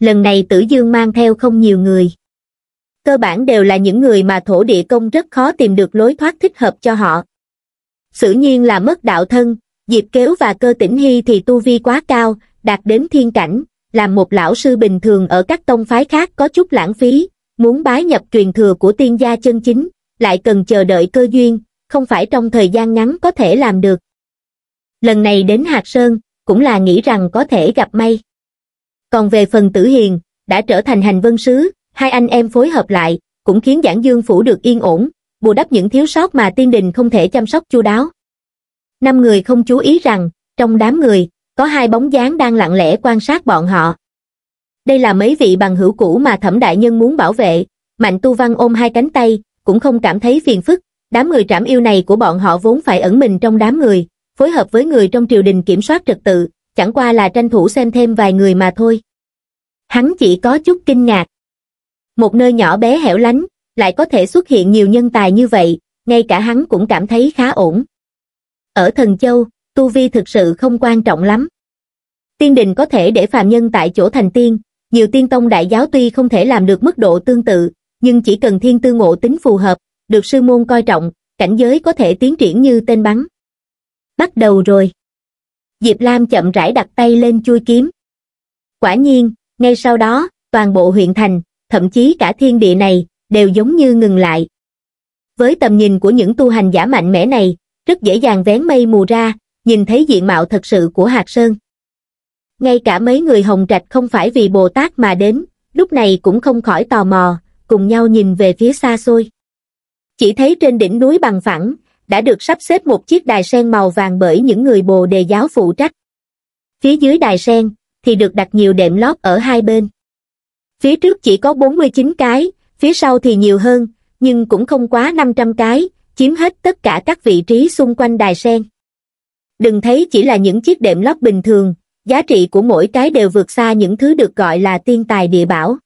Lần này Tử Dương mang theo không nhiều người. Cơ bản đều là những người mà thổ địa công rất khó tìm được lối thoát thích hợp cho họ. Sử nhiên là mất đạo thân, Diệp Kéo và Cơ Tĩnh Hy thì tu vi quá cao, đạt đến thiên cảnh, làm một lão sư bình thường ở các tông phái khác có chút lãng phí, muốn bái nhập truyền thừa của tiên gia chân chính, lại cần chờ đợi cơ duyên, không phải trong thời gian ngắn có thể làm được. Lần này đến Hạt Sơn, cũng là nghĩ rằng có thể gặp may. Còn về phần tử hiền, đã trở thành hành vân sứ, hai anh em phối hợp lại, cũng khiến giảng dương phủ được yên ổn, bù đắp những thiếu sót mà tiên đình không thể chăm sóc chu đáo. Năm người không chú ý rằng, trong đám người, có hai bóng dáng đang lặng lẽ quan sát bọn họ đây là mấy vị bằng hữu cũ mà thẩm đại nhân muốn bảo vệ mạnh tu văn ôm hai cánh tay cũng không cảm thấy phiền phức đám người trảm yêu này của bọn họ vốn phải ẩn mình trong đám người phối hợp với người trong triều đình kiểm soát trật tự chẳng qua là tranh thủ xem thêm vài người mà thôi hắn chỉ có chút kinh ngạc một nơi nhỏ bé hẻo lánh lại có thể xuất hiện nhiều nhân tài như vậy ngay cả hắn cũng cảm thấy khá ổn ở thần châu tu vi thực sự không quan trọng lắm. Tiên đình có thể để phàm nhân tại chỗ thành tiên, nhiều tiên tông đại giáo tuy không thể làm được mức độ tương tự, nhưng chỉ cần thiên tư ngộ tính phù hợp, được sư môn coi trọng, cảnh giới có thể tiến triển như tên bắn. Bắt đầu rồi. Diệp Lam chậm rãi đặt tay lên chui kiếm. Quả nhiên, ngay sau đó, toàn bộ huyện thành, thậm chí cả thiên địa này, đều giống như ngừng lại. Với tầm nhìn của những tu hành giả mạnh mẽ này, rất dễ dàng vén mây mù ra, nhìn thấy diện mạo thật sự của Hạc Sơn. Ngay cả mấy người Hồng Trạch không phải vì Bồ Tát mà đến, lúc này cũng không khỏi tò mò, cùng nhau nhìn về phía xa xôi. Chỉ thấy trên đỉnh núi bằng phẳng, đã được sắp xếp một chiếc đài sen màu vàng bởi những người Bồ Đề giáo phụ trách. Phía dưới đài sen, thì được đặt nhiều đệm lót ở hai bên. Phía trước chỉ có 49 cái, phía sau thì nhiều hơn, nhưng cũng không quá 500 cái, chiếm hết tất cả các vị trí xung quanh đài sen. Đừng thấy chỉ là những chiếc đệm lót bình thường, giá trị của mỗi cái đều vượt xa những thứ được gọi là tiên tài địa bảo.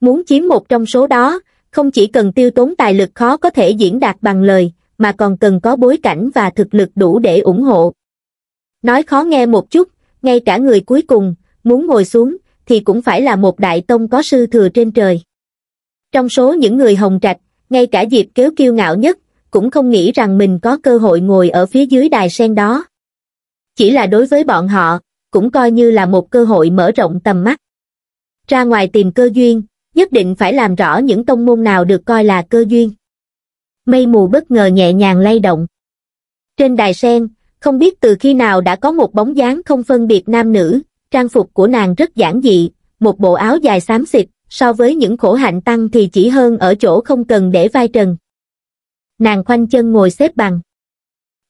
Muốn chiếm một trong số đó, không chỉ cần tiêu tốn tài lực khó có thể diễn đạt bằng lời, mà còn cần có bối cảnh và thực lực đủ để ủng hộ. Nói khó nghe một chút, ngay cả người cuối cùng, muốn ngồi xuống, thì cũng phải là một đại tông có sư thừa trên trời. Trong số những người hồng trạch, ngay cả Diệp Kéo kiêu ngạo nhất, cũng không nghĩ rằng mình có cơ hội ngồi ở phía dưới đài sen đó. Chỉ là đối với bọn họ, cũng coi như là một cơ hội mở rộng tầm mắt. Ra ngoài tìm cơ duyên, nhất định phải làm rõ những tông môn nào được coi là cơ duyên. Mây mù bất ngờ nhẹ nhàng lay động. Trên đài sen, không biết từ khi nào đã có một bóng dáng không phân biệt nam nữ, trang phục của nàng rất giản dị, một bộ áo dài xám xịt, so với những khổ hạnh tăng thì chỉ hơn ở chỗ không cần để vai trần nàng khoanh chân ngồi xếp bằng.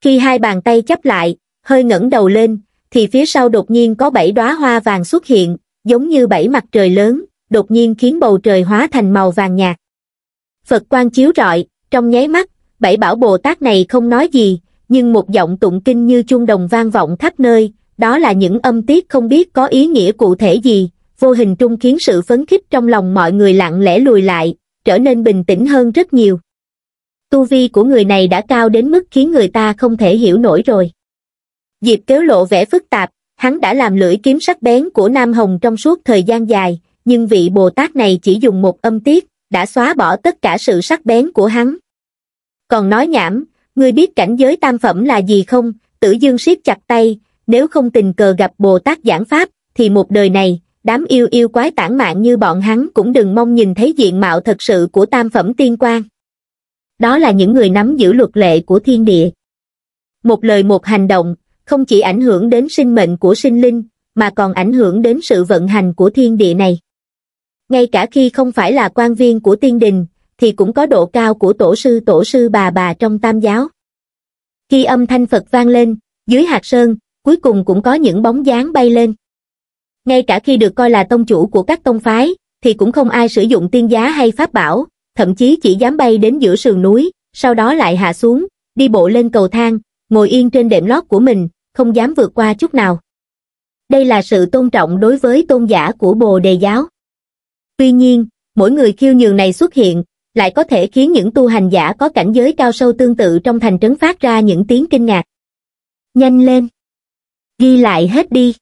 Khi hai bàn tay chắp lại, hơi ngẩng đầu lên, thì phía sau đột nhiên có bảy đóa hoa vàng xuất hiện, giống như bảy mặt trời lớn, đột nhiên khiến bầu trời hóa thành màu vàng nhạt. Phật quang chiếu rọi, trong nháy mắt, bảy bảo Bồ Tát này không nói gì, nhưng một giọng tụng kinh như chuông đồng vang vọng khắp nơi, đó là những âm tiết không biết có ý nghĩa cụ thể gì, vô hình trung khiến sự phấn khích trong lòng mọi người lặng lẽ lùi lại, trở nên bình tĩnh hơn rất nhiều tu vi của người này đã cao đến mức khiến người ta không thể hiểu nổi rồi. Diệp kéo lộ vẻ phức tạp, hắn đã làm lưỡi kiếm sắc bén của Nam Hồng trong suốt thời gian dài, nhưng vị Bồ Tát này chỉ dùng một âm tiết, đã xóa bỏ tất cả sự sắc bén của hắn. Còn nói nhảm, ngươi biết cảnh giới tam phẩm là gì không? Tử Dương siết chặt tay, nếu không tình cờ gặp Bồ Tát giảng pháp, thì một đời này, đám yêu yêu quái tản mạng như bọn hắn cũng đừng mong nhìn thấy diện mạo thật sự của tam phẩm tiên quan đó là những người nắm giữ luật lệ của thiên địa. Một lời một hành động, không chỉ ảnh hưởng đến sinh mệnh của sinh linh, mà còn ảnh hưởng đến sự vận hành của thiên địa này. Ngay cả khi không phải là quan viên của tiên đình, thì cũng có độ cao của tổ sư tổ sư bà bà trong tam giáo. Khi âm thanh Phật vang lên, dưới hạt sơn, cuối cùng cũng có những bóng dáng bay lên. Ngay cả khi được coi là tông chủ của các tông phái, thì cũng không ai sử dụng tiên giá hay pháp bảo, thậm chí chỉ dám bay đến giữa sườn núi, sau đó lại hạ xuống, đi bộ lên cầu thang, ngồi yên trên đệm lót của mình, không dám vượt qua chút nào. Đây là sự tôn trọng đối với tôn giả của Bồ Đề Giáo. Tuy nhiên, mỗi người khiêu nhường này xuất hiện, lại có thể khiến những tu hành giả có cảnh giới cao sâu tương tự trong thành trấn phát ra những tiếng kinh ngạc. Nhanh lên! Ghi lại hết đi!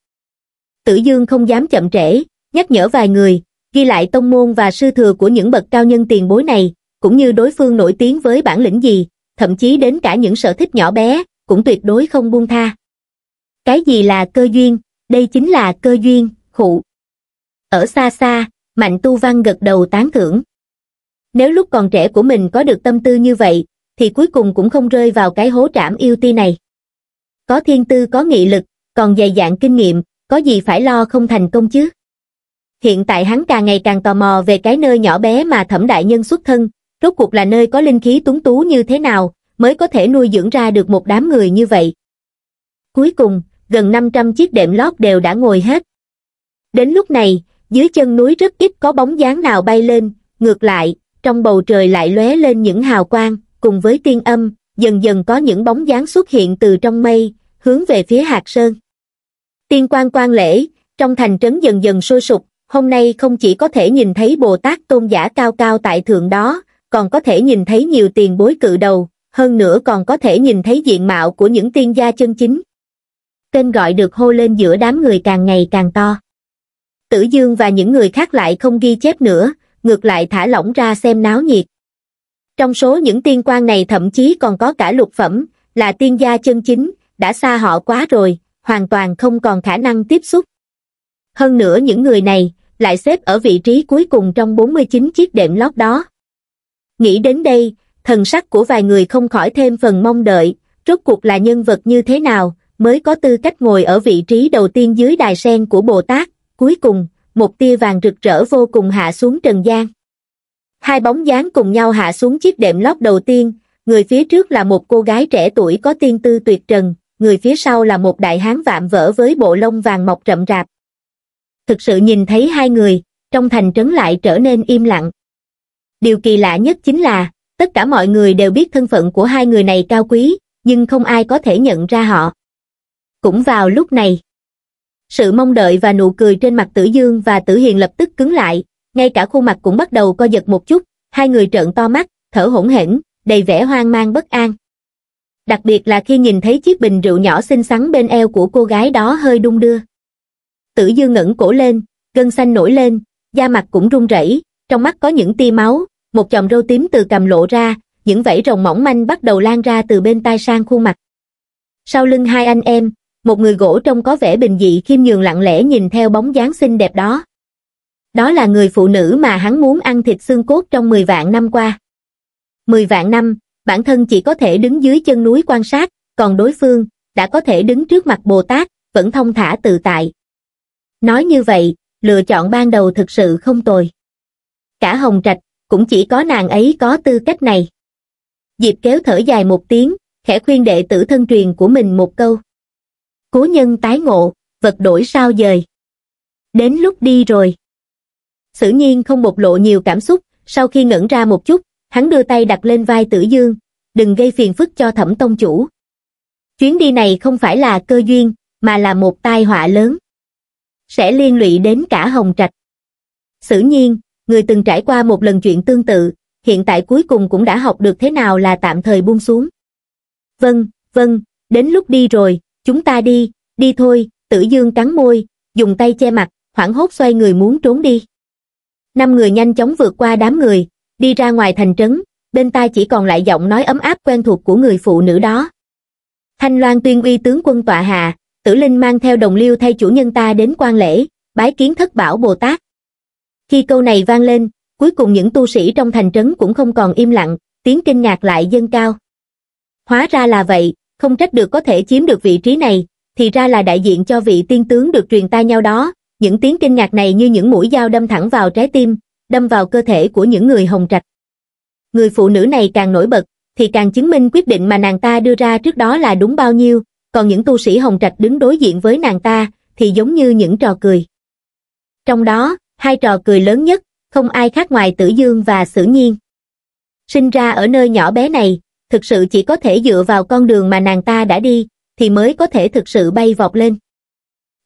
Tử Dương không dám chậm trễ, nhắc nhở vài người, ghi lại tông môn và sư thừa của những bậc cao nhân tiền bối này, cũng như đối phương nổi tiếng với bản lĩnh gì, thậm chí đến cả những sở thích nhỏ bé, cũng tuyệt đối không buông tha. Cái gì là cơ duyên? Đây chính là cơ duyên, khụ. Ở xa xa, Mạnh Tu Văn gật đầu tán thưởng. Nếu lúc còn trẻ của mình có được tâm tư như vậy, thì cuối cùng cũng không rơi vào cái hố trảm yêu ti này. Có thiên tư có nghị lực, còn dày dạn kinh nghiệm, có gì phải lo không thành công chứ? hiện tại hắn càng ngày càng tò mò về cái nơi nhỏ bé mà thẩm đại nhân xuất thân, rốt cuộc là nơi có linh khí túng tú như thế nào, mới có thể nuôi dưỡng ra được một đám người như vậy. Cuối cùng, gần 500 chiếc đệm lót đều đã ngồi hết. Đến lúc này, dưới chân núi rất ít có bóng dáng nào bay lên, ngược lại, trong bầu trời lại lóe lên những hào quang, cùng với tiên âm, dần dần có những bóng dáng xuất hiện từ trong mây, hướng về phía hạt sơn. Tiên quang quang lễ, trong thành trấn dần dần sôi sục, hôm nay không chỉ có thể nhìn thấy Bồ Tát tôn giả cao cao tại thượng đó, còn có thể nhìn thấy nhiều tiền bối cự đầu, hơn nữa còn có thể nhìn thấy diện mạo của những tiên gia chân chính. Tên gọi được hô lên giữa đám người càng ngày càng to. Tử Dương và những người khác lại không ghi chép nữa, ngược lại thả lỏng ra xem náo nhiệt. Trong số những tiên quan này thậm chí còn có cả lục phẩm, là tiên gia chân chính, đã xa họ quá rồi, hoàn toàn không còn khả năng tiếp xúc. Hơn nữa những người này lại xếp ở vị trí cuối cùng trong 49 chiếc đệm lót đó. Nghĩ đến đây, thần sắc của vài người không khỏi thêm phần mong đợi, rốt cuộc là nhân vật như thế nào mới có tư cách ngồi ở vị trí đầu tiên dưới đài sen của Bồ Tát. Cuối cùng, một tia vàng rực rỡ vô cùng hạ xuống trần gian. Hai bóng dáng cùng nhau hạ xuống chiếc đệm lót đầu tiên, người phía trước là một cô gái trẻ tuổi có tiên tư tuyệt trần, người phía sau là một đại hán vạm vỡ với bộ lông vàng mọc rậm rạp, thực sự nhìn thấy hai người trong thành trấn lại trở nên im lặng điều kỳ lạ nhất chính là tất cả mọi người đều biết thân phận của hai người này cao quý nhưng không ai có thể nhận ra họ cũng vào lúc này sự mong đợi và nụ cười trên mặt tử dương và tử hiền lập tức cứng lại ngay cả khuôn mặt cũng bắt đầu co giật một chút hai người trợn to mắt thở hổn hển đầy vẻ hoang mang bất an đặc biệt là khi nhìn thấy chiếc bình rượu nhỏ xinh xắn bên eo của cô gái đó hơi đung đưa Tử Dương ngẩng cổ lên, gân xanh nổi lên, da mặt cũng run rẩy, trong mắt có những tia máu, một chòm râu tím từ cằm lộ ra, những vảy rồng mỏng manh bắt đầu lan ra từ bên tai sang khuôn mặt. Sau lưng hai anh em, một người gỗ trông có vẻ bình dị khiêm nhường lặng lẽ nhìn theo bóng dáng xinh đẹp đó. Đó là người phụ nữ mà hắn muốn ăn thịt xương cốt trong 10 vạn năm qua. 10 vạn năm, bản thân chỉ có thể đứng dưới chân núi quan sát, còn đối phương đã có thể đứng trước mặt Bồ Tát, vẫn thông thả tự tại, Nói như vậy, lựa chọn ban đầu thực sự không tồi. Cả Hồng Trạch, cũng chỉ có nàng ấy có tư cách này. Diệp kéo thở dài một tiếng, khẽ khuyên đệ tử thân truyền của mình một câu. Cố nhân tái ngộ, vật đổi sao dời. Đến lúc đi rồi. Sử nhiên không bộc lộ nhiều cảm xúc, sau khi ngẩn ra một chút, hắn đưa tay đặt lên vai tử dương, đừng gây phiền phức cho thẩm tông chủ. Chuyến đi này không phải là cơ duyên, mà là một tai họa lớn sẽ liên lụy đến cả Hồng Trạch. Sử nhiên, người từng trải qua một lần chuyện tương tự, hiện tại cuối cùng cũng đã học được thế nào là tạm thời buông xuống. Vâng, vâng, đến lúc đi rồi, chúng ta đi, đi thôi, tử dương cắn môi, dùng tay che mặt, hoảng hốt xoay người muốn trốn đi. Năm người nhanh chóng vượt qua đám người, đi ra ngoài thành trấn, bên tai chỉ còn lại giọng nói ấm áp quen thuộc của người phụ nữ đó. Thanh Loan tuyên uy tướng quân tọa hạ, tử linh mang theo đồng liêu thay chủ nhân ta đến quan lễ bái kiến thất bảo bồ tát khi câu này vang lên cuối cùng những tu sĩ trong thành trấn cũng không còn im lặng tiếng kinh ngạc lại dâng cao hóa ra là vậy không trách được có thể chiếm được vị trí này thì ra là đại diện cho vị tiên tướng được truyền tai nhau đó những tiếng kinh ngạc này như những mũi dao đâm thẳng vào trái tim đâm vào cơ thể của những người hồng trạch người phụ nữ này càng nổi bật thì càng chứng minh quyết định mà nàng ta đưa ra trước đó là đúng bao nhiêu còn những tu sĩ hồng trạch đứng đối diện với nàng ta thì giống như những trò cười. Trong đó, hai trò cười lớn nhất, không ai khác ngoài Tử Dương và Sử Nhiên. Sinh ra ở nơi nhỏ bé này, thực sự chỉ có thể dựa vào con đường mà nàng ta đã đi, thì mới có thể thực sự bay vọt lên.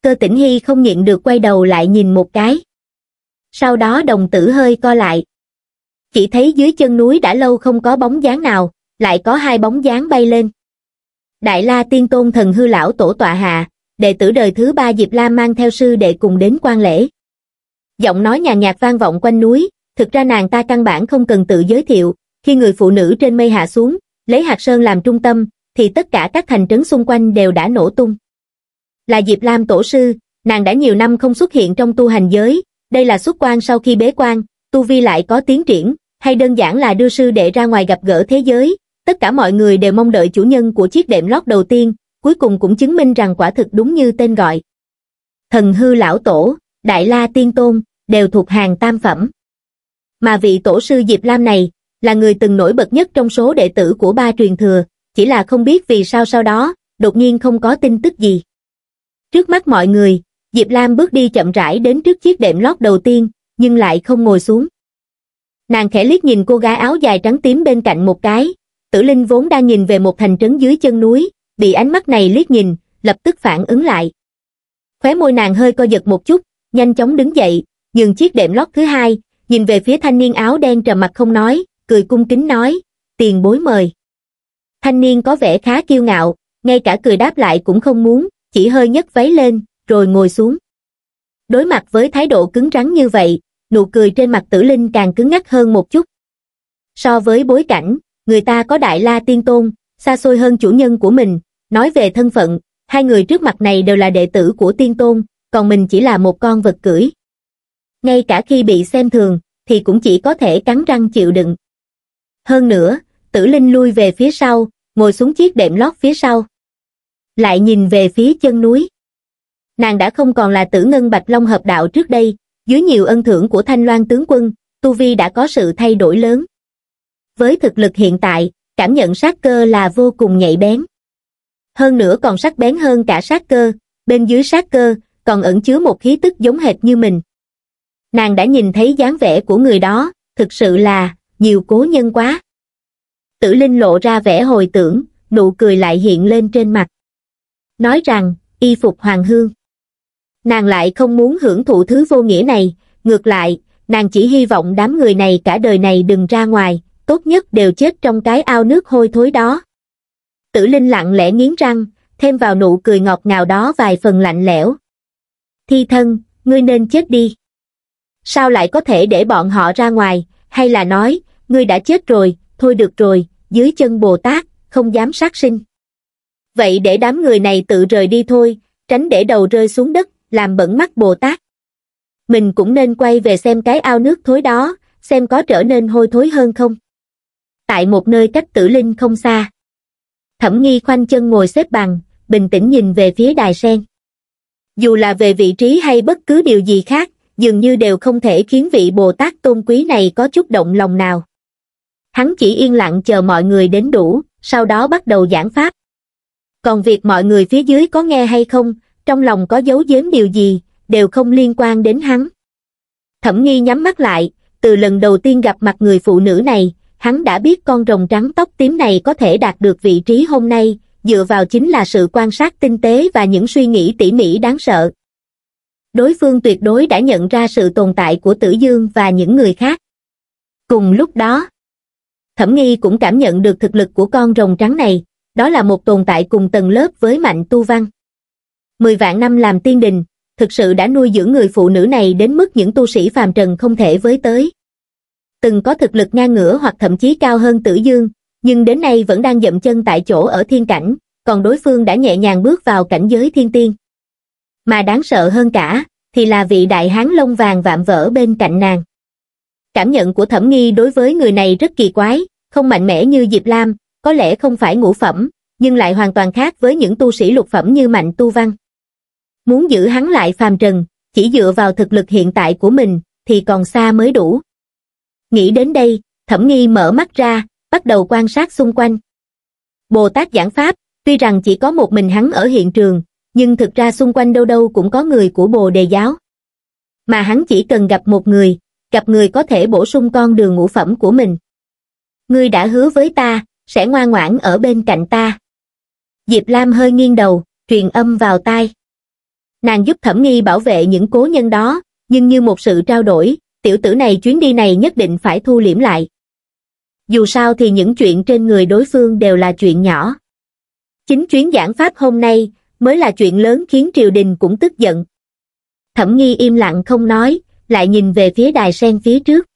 Cơ tỉnh Hy không nhịn được quay đầu lại nhìn một cái. Sau đó đồng tử hơi co lại. Chỉ thấy dưới chân núi đã lâu không có bóng dáng nào, lại có hai bóng dáng bay lên. Đại La Tiên Tôn Thần Hư Lão Tổ Tọa Hạ, đệ tử đời thứ ba Diệp La mang theo sư đệ cùng đến quan lễ. Giọng nói nhàn nhạt vang vọng quanh núi, thực ra nàng ta căn bản không cần tự giới thiệu, khi người phụ nữ trên mây hạ xuống, lấy hạt sơn làm trung tâm, thì tất cả các thành trấn xung quanh đều đã nổ tung. Là Diệp Lam tổ sư, nàng đã nhiều năm không xuất hiện trong tu hành giới, đây là xuất quan sau khi bế quan, tu vi lại có tiến triển, hay đơn giản là đưa sư đệ ra ngoài gặp gỡ thế giới, tất cả mọi người đều mong đợi chủ nhân của chiếc đệm lót đầu tiên, cuối cùng cũng chứng minh rằng quả thực đúng như tên gọi. Thần hư lão tổ, đại la tiên tôn, đều thuộc hàng tam phẩm. Mà vị tổ sư Diệp Lam này, là người từng nổi bật nhất trong số đệ tử của ba truyền thừa, chỉ là không biết vì sao sau đó, đột nhiên không có tin tức gì. Trước mắt mọi người, Diệp Lam bước đi chậm rãi đến trước chiếc đệm lót đầu tiên, nhưng lại không ngồi xuống. Nàng khẽ liếc nhìn cô gái áo dài trắng tím bên cạnh một cái, Tử Linh vốn đang nhìn về một thành trấn dưới chân núi, bị ánh mắt này liếc nhìn, lập tức phản ứng lại. Khóe môi nàng hơi co giật một chút, nhanh chóng đứng dậy, nhường chiếc đệm lót thứ hai, nhìn về phía thanh niên áo đen trầm mặt không nói, cười cung kính nói, tiền bối mời. Thanh niên có vẻ khá kiêu ngạo, ngay cả cười đáp lại cũng không muốn, chỉ hơi nhấc váy lên, rồi ngồi xuống. Đối mặt với thái độ cứng rắn như vậy, nụ cười trên mặt tử linh càng cứng ngắc hơn một chút. So với bối cảnh, người ta có Đại La Tiên Tôn, xa xôi hơn chủ nhân của mình, nói về thân phận, hai người trước mặt này đều là đệ tử của Tiên Tôn, còn mình chỉ là một con vật cưỡi. Ngay cả khi bị xem thường, thì cũng chỉ có thể cắn răng chịu đựng. Hơn nữa, tử linh lui về phía sau, ngồi xuống chiếc đệm lót phía sau. Lại nhìn về phía chân núi. Nàng đã không còn là tử ngân bạch long hợp đạo trước đây, dưới nhiều ân thưởng của thanh loan tướng quân, Tu Vi đã có sự thay đổi lớn với thực lực hiện tại, cảm nhận sát cơ là vô cùng nhạy bén. Hơn nữa còn sắc bén hơn cả sát cơ, bên dưới sát cơ còn ẩn chứa một khí tức giống hệt như mình. Nàng đã nhìn thấy dáng vẻ của người đó, thực sự là nhiều cố nhân quá. Tử Linh lộ ra vẻ hồi tưởng, nụ cười lại hiện lên trên mặt. Nói rằng, y phục hoàng hương. Nàng lại không muốn hưởng thụ thứ vô nghĩa này, ngược lại, nàng chỉ hy vọng đám người này cả đời này đừng ra ngoài, tốt nhất đều chết trong cái ao nước hôi thối đó tử linh lặng lẽ nghiến răng thêm vào nụ cười ngọt ngào đó vài phần lạnh lẽo thi thân ngươi nên chết đi sao lại có thể để bọn họ ra ngoài hay là nói ngươi đã chết rồi thôi được rồi dưới chân bồ tát không dám sát sinh vậy để đám người này tự rời đi thôi tránh để đầu rơi xuống đất làm bẩn mắt bồ tát mình cũng nên quay về xem cái ao nước thối đó xem có trở nên hôi thối hơn không tại một nơi cách tử linh không xa. Thẩm nghi khoanh chân ngồi xếp bằng, bình tĩnh nhìn về phía đài sen. Dù là về vị trí hay bất cứ điều gì khác, dường như đều không thể khiến vị Bồ Tát tôn quý này có chút động lòng nào. Hắn chỉ yên lặng chờ mọi người đến đủ, sau đó bắt đầu giảng pháp. Còn việc mọi người phía dưới có nghe hay không, trong lòng có giấu giếm điều gì, đều không liên quan đến hắn. Thẩm nghi nhắm mắt lại, từ lần đầu tiên gặp mặt người phụ nữ này, hắn đã biết con rồng trắng tóc tím này có thể đạt được vị trí hôm nay, dựa vào chính là sự quan sát tinh tế và những suy nghĩ tỉ mỉ đáng sợ. Đối phương tuyệt đối đã nhận ra sự tồn tại của Tử Dương và những người khác. Cùng lúc đó, Thẩm Nghi cũng cảm nhận được thực lực của con rồng trắng này, đó là một tồn tại cùng tầng lớp với Mạnh Tu Văn. Mười vạn năm làm tiên đình, thực sự đã nuôi dưỡng người phụ nữ này đến mức những tu sĩ phàm trần không thể với tới từng có thực lực ngang ngửa hoặc thậm chí cao hơn tử dương, nhưng đến nay vẫn đang dậm chân tại chỗ ở thiên cảnh, còn đối phương đã nhẹ nhàng bước vào cảnh giới thiên tiên. Mà đáng sợ hơn cả, thì là vị đại hán lông vàng vạm vỡ bên cạnh nàng. Cảm nhận của thẩm nghi đối với người này rất kỳ quái, không mạnh mẽ như Diệp Lam, có lẽ không phải ngũ phẩm, nhưng lại hoàn toàn khác với những tu sĩ lục phẩm như Mạnh Tu Văn. Muốn giữ hắn lại phàm trần, chỉ dựa vào thực lực hiện tại của mình, thì còn xa mới đủ. Nghĩ đến đây, thẩm nghi mở mắt ra, bắt đầu quan sát xung quanh. Bồ Tát giảng Pháp, tuy rằng chỉ có một mình hắn ở hiện trường, nhưng thực ra xung quanh đâu đâu cũng có người của Bồ Đề Giáo. Mà hắn chỉ cần gặp một người, gặp người có thể bổ sung con đường ngũ phẩm của mình. Ngươi đã hứa với ta, sẽ ngoan ngoãn ở bên cạnh ta. Diệp Lam hơi nghiêng đầu, truyền âm vào tai. Nàng giúp Thẩm Nghi bảo vệ những cố nhân đó, nhưng như một sự trao đổi, tiểu tử này chuyến đi này nhất định phải thu liễm lại. Dù sao thì những chuyện trên người đối phương đều là chuyện nhỏ. Chính chuyến giảng pháp hôm nay mới là chuyện lớn khiến triều đình cũng tức giận. Thẩm nghi im lặng không nói, lại nhìn về phía đài sen phía trước.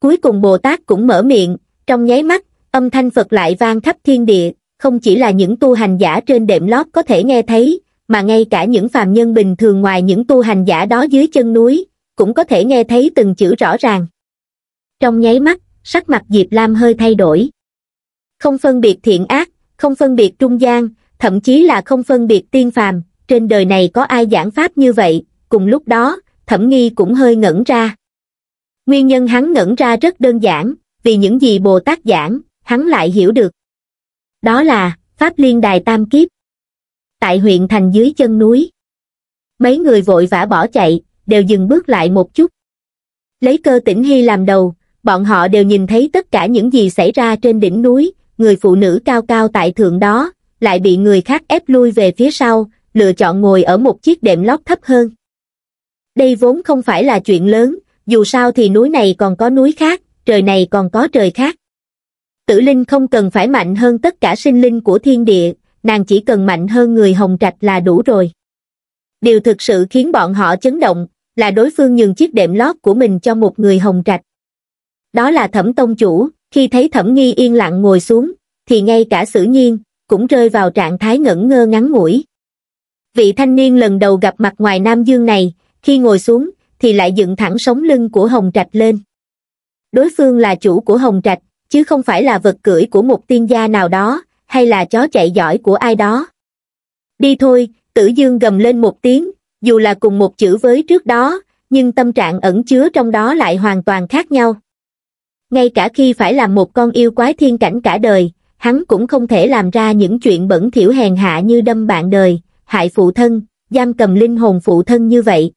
Cuối cùng Bồ Tát cũng mở miệng, trong nháy mắt, âm thanh Phật lại vang khắp thiên địa, không chỉ là những tu hành giả trên đệm lót có thể nghe thấy, mà ngay cả những phàm nhân bình thường ngoài những tu hành giả đó dưới chân núi, cũng có thể nghe thấy từng chữ rõ ràng. Trong nháy mắt, sắc mặt Diệp Lam hơi thay đổi. Không phân biệt thiện ác, không phân biệt trung gian, thậm chí là không phân biệt tiên phàm, trên đời này có ai giảng pháp như vậy, cùng lúc đó, thẩm nghi cũng hơi ngẩn ra. Nguyên nhân hắn ngẩn ra rất đơn giản, vì những gì Bồ Tát giảng, hắn lại hiểu được. Đó là, Pháp Liên Đài Tam Kiếp. Tại huyện thành dưới chân núi. Mấy người vội vã bỏ chạy, đều dừng bước lại một chút. Lấy cơ tĩnh hy làm đầu, bọn họ đều nhìn thấy tất cả những gì xảy ra trên đỉnh núi, người phụ nữ cao cao tại thượng đó, lại bị người khác ép lui về phía sau, lựa chọn ngồi ở một chiếc đệm lót thấp hơn. Đây vốn không phải là chuyện lớn, dù sao thì núi này còn có núi khác, trời này còn có trời khác. Tử linh không cần phải mạnh hơn tất cả sinh linh của thiên địa, nàng chỉ cần mạnh hơn người hồng trạch là đủ rồi. Điều thực sự khiến bọn họ chấn động, là đối phương nhường chiếc đệm lót của mình cho một người hồng trạch. Đó là thẩm tông chủ, khi thấy thẩm nghi yên lặng ngồi xuống, thì ngay cả sử nhiên, cũng rơi vào trạng thái ngẩn ngơ ngắn ngủi. Vị thanh niên lần đầu gặp mặt ngoài Nam Dương này, khi ngồi xuống, thì lại dựng thẳng sống lưng của Hồng Trạch lên. Đối phương là chủ của Hồng Trạch, chứ không phải là vật cưỡi của một tiên gia nào đó, hay là chó chạy giỏi của ai đó. Đi thôi, tử dương gầm lên một tiếng, dù là cùng một chữ với trước đó nhưng tâm trạng ẩn chứa trong đó lại hoàn toàn khác nhau ngay cả khi phải làm một con yêu quái thiên cảnh cả đời hắn cũng không thể làm ra những chuyện bẩn thỉu hèn hạ như đâm bạn đời hại phụ thân giam cầm linh hồn phụ thân như vậy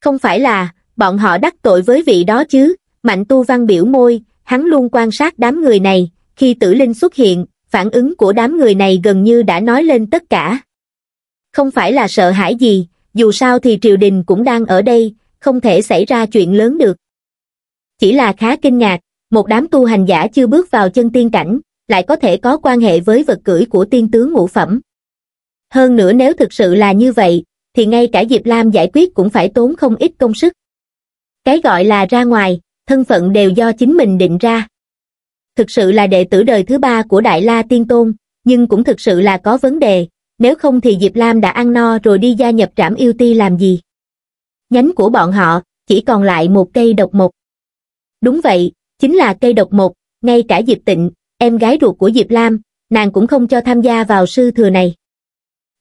không phải là bọn họ đắc tội với vị đó chứ mạnh tu văn biểu môi hắn luôn quan sát đám người này khi tử linh xuất hiện phản ứng của đám người này gần như đã nói lên tất cả không phải là sợ hãi gì dù sao thì triều đình cũng đang ở đây, không thể xảy ra chuyện lớn được. Chỉ là khá kinh ngạc, một đám tu hành giả chưa bước vào chân tiên cảnh, lại có thể có quan hệ với vật cưỡi của tiên tướng ngũ phẩm. Hơn nữa nếu thực sự là như vậy, thì ngay cả Diệp Lam giải quyết cũng phải tốn không ít công sức. Cái gọi là ra ngoài, thân phận đều do chính mình định ra. Thực sự là đệ tử đời thứ ba của Đại La Tiên Tôn, nhưng cũng thực sự là có vấn đề, nếu không thì Diệp Lam đã ăn no rồi đi gia nhập trảm yêu ti làm gì. Nhánh của bọn họ, chỉ còn lại một cây độc mộc. Đúng vậy, chính là cây độc mộc, ngay cả Diệp Tịnh, em gái ruột của Diệp Lam, nàng cũng không cho tham gia vào sư thừa này.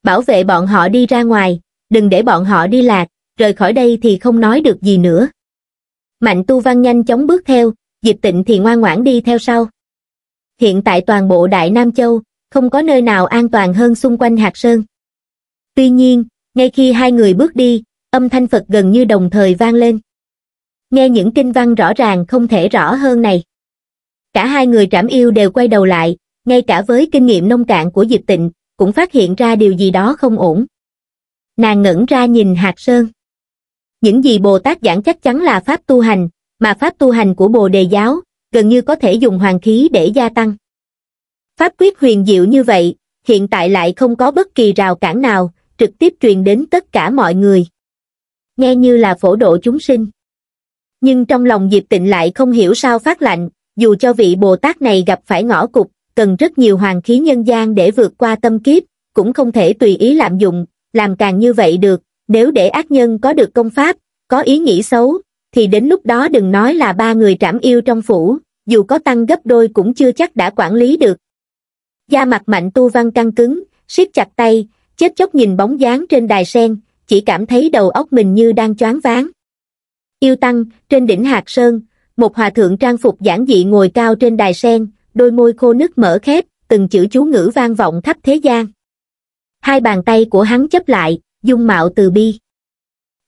Bảo vệ bọn họ đi ra ngoài, đừng để bọn họ đi lạc, rời khỏi đây thì không nói được gì nữa. Mạnh tu văn nhanh chóng bước theo, Diệp Tịnh thì ngoan ngoãn đi theo sau. Hiện tại toàn bộ Đại Nam Châu, không có nơi nào an toàn hơn xung quanh hạt sơn. Tuy nhiên, ngay khi hai người bước đi, âm thanh Phật gần như đồng thời vang lên. Nghe những kinh văn rõ ràng không thể rõ hơn này. Cả hai người trảm yêu đều quay đầu lại, ngay cả với kinh nghiệm nông cạn của Diệp Tịnh, cũng phát hiện ra điều gì đó không ổn. Nàng ngẩn ra nhìn hạt sơn. Những gì Bồ Tát giảng chắc chắn là pháp tu hành, mà pháp tu hành của Bồ Đề Giáo gần như có thể dùng hoàng khí để gia tăng. Pháp quyết huyền diệu như vậy, hiện tại lại không có bất kỳ rào cản nào, trực tiếp truyền đến tất cả mọi người. Nghe như là phổ độ chúng sinh. Nhưng trong lòng Diệp Tịnh lại không hiểu sao phát lạnh, dù cho vị Bồ Tát này gặp phải ngõ cục, cần rất nhiều hoàng khí nhân gian để vượt qua tâm kiếp, cũng không thể tùy ý lạm dụng, làm càng như vậy được, nếu để ác nhân có được công pháp, có ý nghĩ xấu, thì đến lúc đó đừng nói là ba người trảm yêu trong phủ, dù có tăng gấp đôi cũng chưa chắc đã quản lý được, Da mặt mạnh tu văn căng cứng, siết chặt tay, chết chóc nhìn bóng dáng trên đài sen, chỉ cảm thấy đầu óc mình như đang choáng váng. Yêu tăng, trên đỉnh hạt sơn, một hòa thượng trang phục giản dị ngồi cao trên đài sen, đôi môi khô nước mở khép, từng chữ chú ngữ vang vọng khắp thế gian. Hai bàn tay của hắn chấp lại, dung mạo từ bi.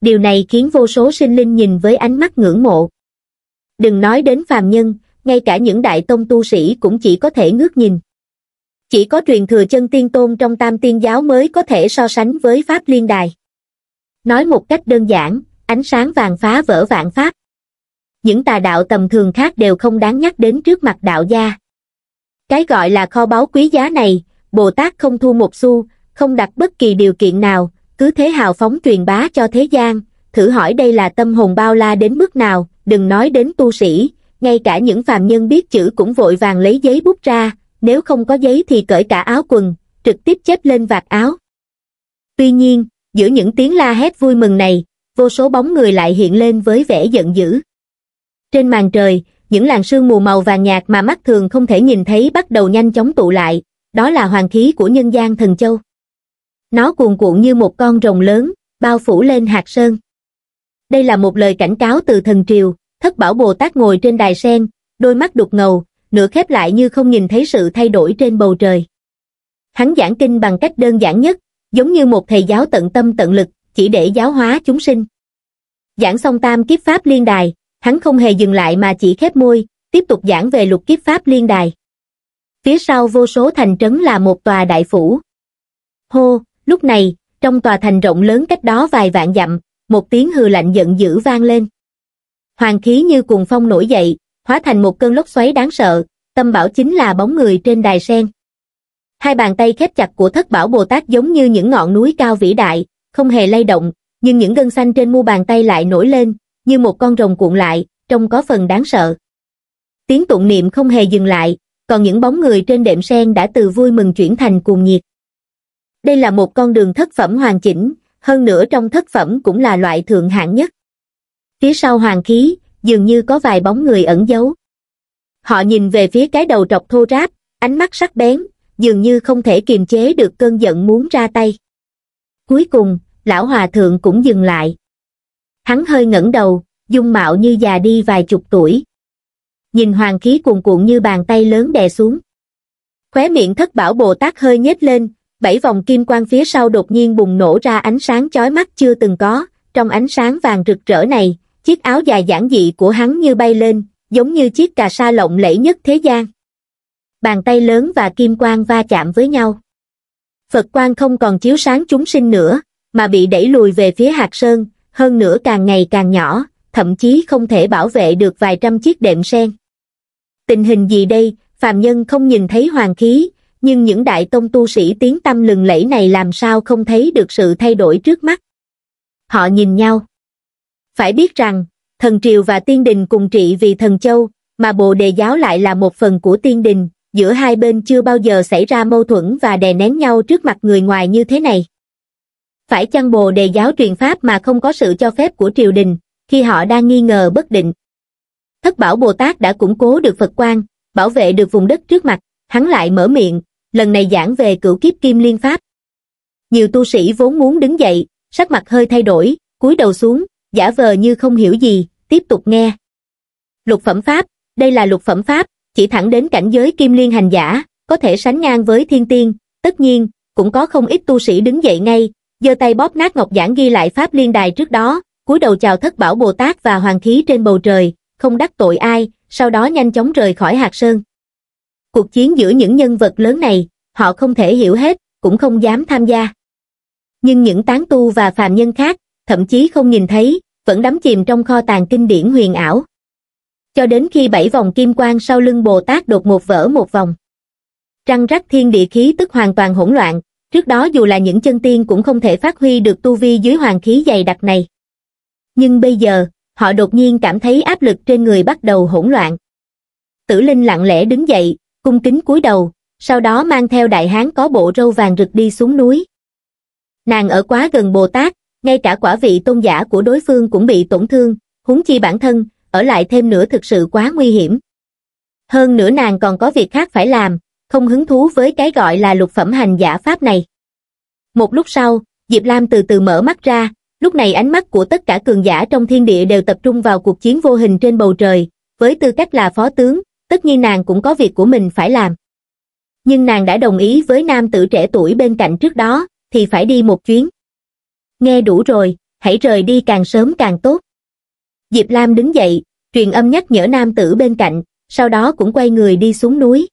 Điều này khiến vô số sinh linh nhìn với ánh mắt ngưỡng mộ. Đừng nói đến phàm nhân, ngay cả những đại tông tu sĩ cũng chỉ có thể ngước nhìn chỉ có truyền thừa chân tiên tôn trong tam tiên giáo mới có thể so sánh với pháp liên đài nói một cách đơn giản ánh sáng vàng phá vỡ vạn pháp những tà đạo tầm thường khác đều không đáng nhắc đến trước mặt đạo gia cái gọi là kho báu quý giá này bồ tát không thu một xu không đặt bất kỳ điều kiện nào cứ thế hào phóng truyền bá cho thế gian thử hỏi đây là tâm hồn bao la đến mức nào đừng nói đến tu sĩ ngay cả những phàm nhân biết chữ cũng vội vàng lấy giấy bút ra nếu không có giấy thì cởi cả áo quần, trực tiếp chép lên vạt áo. Tuy nhiên, giữa những tiếng la hét vui mừng này, vô số bóng người lại hiện lên với vẻ giận dữ. Trên màn trời, những làn sương mù màu vàng nhạt mà mắt thường không thể nhìn thấy bắt đầu nhanh chóng tụ lại, đó là hoàng khí của nhân gian thần châu. Nó cuồn cuộn như một con rồng lớn, bao phủ lên hạt sơn. Đây là một lời cảnh cáo từ thần triều, thất bảo Bồ Tát ngồi trên đài sen, đôi mắt đục ngầu, nửa khép lại như không nhìn thấy sự thay đổi trên bầu trời. Hắn giảng kinh bằng cách đơn giản nhất, giống như một thầy giáo tận tâm tận lực, chỉ để giáo hóa chúng sinh. Giảng xong tam kiếp pháp liên đài, hắn không hề dừng lại mà chỉ khép môi, tiếp tục giảng về lục kiếp pháp liên đài. Phía sau vô số thành trấn là một tòa đại phủ. Hô, lúc này, trong tòa thành rộng lớn cách đó vài vạn dặm, một tiếng hừ lạnh giận dữ vang lên. Hoàng khí như cuồng phong nổi dậy, hóa thành một cơn lốc xoáy đáng sợ, tâm bảo chính là bóng người trên đài sen. Hai bàn tay khép chặt của thất bảo Bồ Tát giống như những ngọn núi cao vĩ đại, không hề lay động, nhưng những gân xanh trên mu bàn tay lại nổi lên, như một con rồng cuộn lại, trông có phần đáng sợ. Tiếng tụng niệm không hề dừng lại, còn những bóng người trên đệm sen đã từ vui mừng chuyển thành cuồng nhiệt. Đây là một con đường thất phẩm hoàn chỉnh, hơn nữa trong thất phẩm cũng là loại thượng hạng nhất. Phía sau hoàng khí, dường như có vài bóng người ẩn giấu họ nhìn về phía cái đầu trọc thô ráp ánh mắt sắc bén dường như không thể kiềm chế được cơn giận muốn ra tay cuối cùng lão hòa thượng cũng dừng lại hắn hơi ngẩng đầu dung mạo như già đi vài chục tuổi nhìn hoàng khí cuồn cuộn như bàn tay lớn đè xuống khóe miệng thất bảo bồ tát hơi nhếch lên bảy vòng kim quang phía sau đột nhiên bùng nổ ra ánh sáng chói mắt chưa từng có trong ánh sáng vàng rực rỡ này chiếc áo dài giản dị của hắn như bay lên, giống như chiếc cà sa lộng lẫy nhất thế gian. Bàn tay lớn và kim quang va chạm với nhau. Phật quang không còn chiếu sáng chúng sinh nữa, mà bị đẩy lùi về phía hạt sơn, hơn nữa càng ngày càng nhỏ, thậm chí không thể bảo vệ được vài trăm chiếc đệm sen. Tình hình gì đây, phàm nhân không nhìn thấy hoàng khí, nhưng những đại tông tu sĩ tiếng tâm lừng lẫy này làm sao không thấy được sự thay đổi trước mắt. Họ nhìn nhau. Phải biết rằng, thần triều và tiên đình cùng trị vì thần châu, mà bộ đề giáo lại là một phần của tiên đình, giữa hai bên chưa bao giờ xảy ra mâu thuẫn và đè nén nhau trước mặt người ngoài như thế này. Phải chăng bồ đề giáo truyền pháp mà không có sự cho phép của triều đình, khi họ đang nghi ngờ bất định. Thất bảo Bồ Tát đã củng cố được Phật quang bảo vệ được vùng đất trước mặt, hắn lại mở miệng, lần này giảng về cửu kiếp kim liên pháp. Nhiều tu sĩ vốn muốn đứng dậy, sắc mặt hơi thay đổi, cúi đầu xuống, giả vờ như không hiểu gì, tiếp tục nghe. Lục phẩm pháp, đây là lục phẩm pháp, chỉ thẳng đến cảnh giới kim liên hành giả, có thể sánh ngang với thiên tiên, tất nhiên, cũng có không ít tu sĩ đứng dậy ngay, giơ tay bóp nát ngọc giản ghi lại pháp liên đài trước đó, cúi đầu chào thất bảo Bồ Tát và hoàng khí trên bầu trời, không đắc tội ai, sau đó nhanh chóng rời khỏi hạt sơn. Cuộc chiến giữa những nhân vật lớn này, họ không thể hiểu hết, cũng không dám tham gia. Nhưng những tán tu và phàm nhân khác, thậm chí không nhìn thấy, vẫn đắm chìm trong kho tàng kinh điển huyền ảo. Cho đến khi bảy vòng kim quang sau lưng Bồ Tát đột một vỡ một vòng. Răng rắc thiên địa khí tức hoàn toàn hỗn loạn, trước đó dù là những chân tiên cũng không thể phát huy được tu vi dưới hoàng khí dày đặc này. Nhưng bây giờ, họ đột nhiên cảm thấy áp lực trên người bắt đầu hỗn loạn. Tử Linh lặng lẽ đứng dậy, cung kính cúi đầu, sau đó mang theo đại hán có bộ râu vàng rực đi xuống núi. Nàng ở quá gần Bồ Tát, ngay cả quả vị tôn giả của đối phương cũng bị tổn thương, húng chi bản thân, ở lại thêm nữa thực sự quá nguy hiểm. Hơn nữa nàng còn có việc khác phải làm, không hứng thú với cái gọi là lục phẩm hành giả pháp này. Một lúc sau, Diệp Lam từ từ mở mắt ra, lúc này ánh mắt của tất cả cường giả trong thiên địa đều tập trung vào cuộc chiến vô hình trên bầu trời, với tư cách là phó tướng, tất nhiên nàng cũng có việc của mình phải làm. Nhưng nàng đã đồng ý với nam tử trẻ tuổi bên cạnh trước đó, thì phải đi một chuyến nghe đủ rồi, hãy rời đi càng sớm càng tốt. Diệp Lam đứng dậy, truyền âm nhắc nhở nam tử bên cạnh, sau đó cũng quay người đi xuống núi.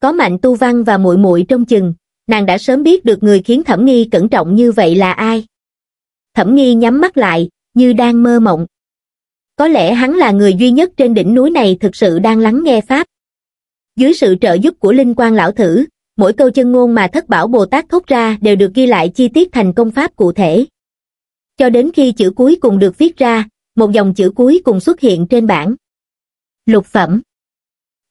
Có Mạnh Tu Văn và muội muội trong chừng, nàng đã sớm biết được người khiến Thẩm Nghi cẩn trọng như vậy là ai. Thẩm Nghi nhắm mắt lại, như đang mơ mộng. Có lẽ hắn là người duy nhất trên đỉnh núi này thực sự đang lắng nghe Pháp. Dưới sự trợ giúp của Linh Quang Lão Thử, mỗi câu chân ngôn mà thất bảo Bồ Tát thốt ra đều được ghi lại chi tiết thành công pháp cụ thể. Cho đến khi chữ cuối cùng được viết ra, một dòng chữ cuối cùng xuất hiện trên bảng. Lục phẩm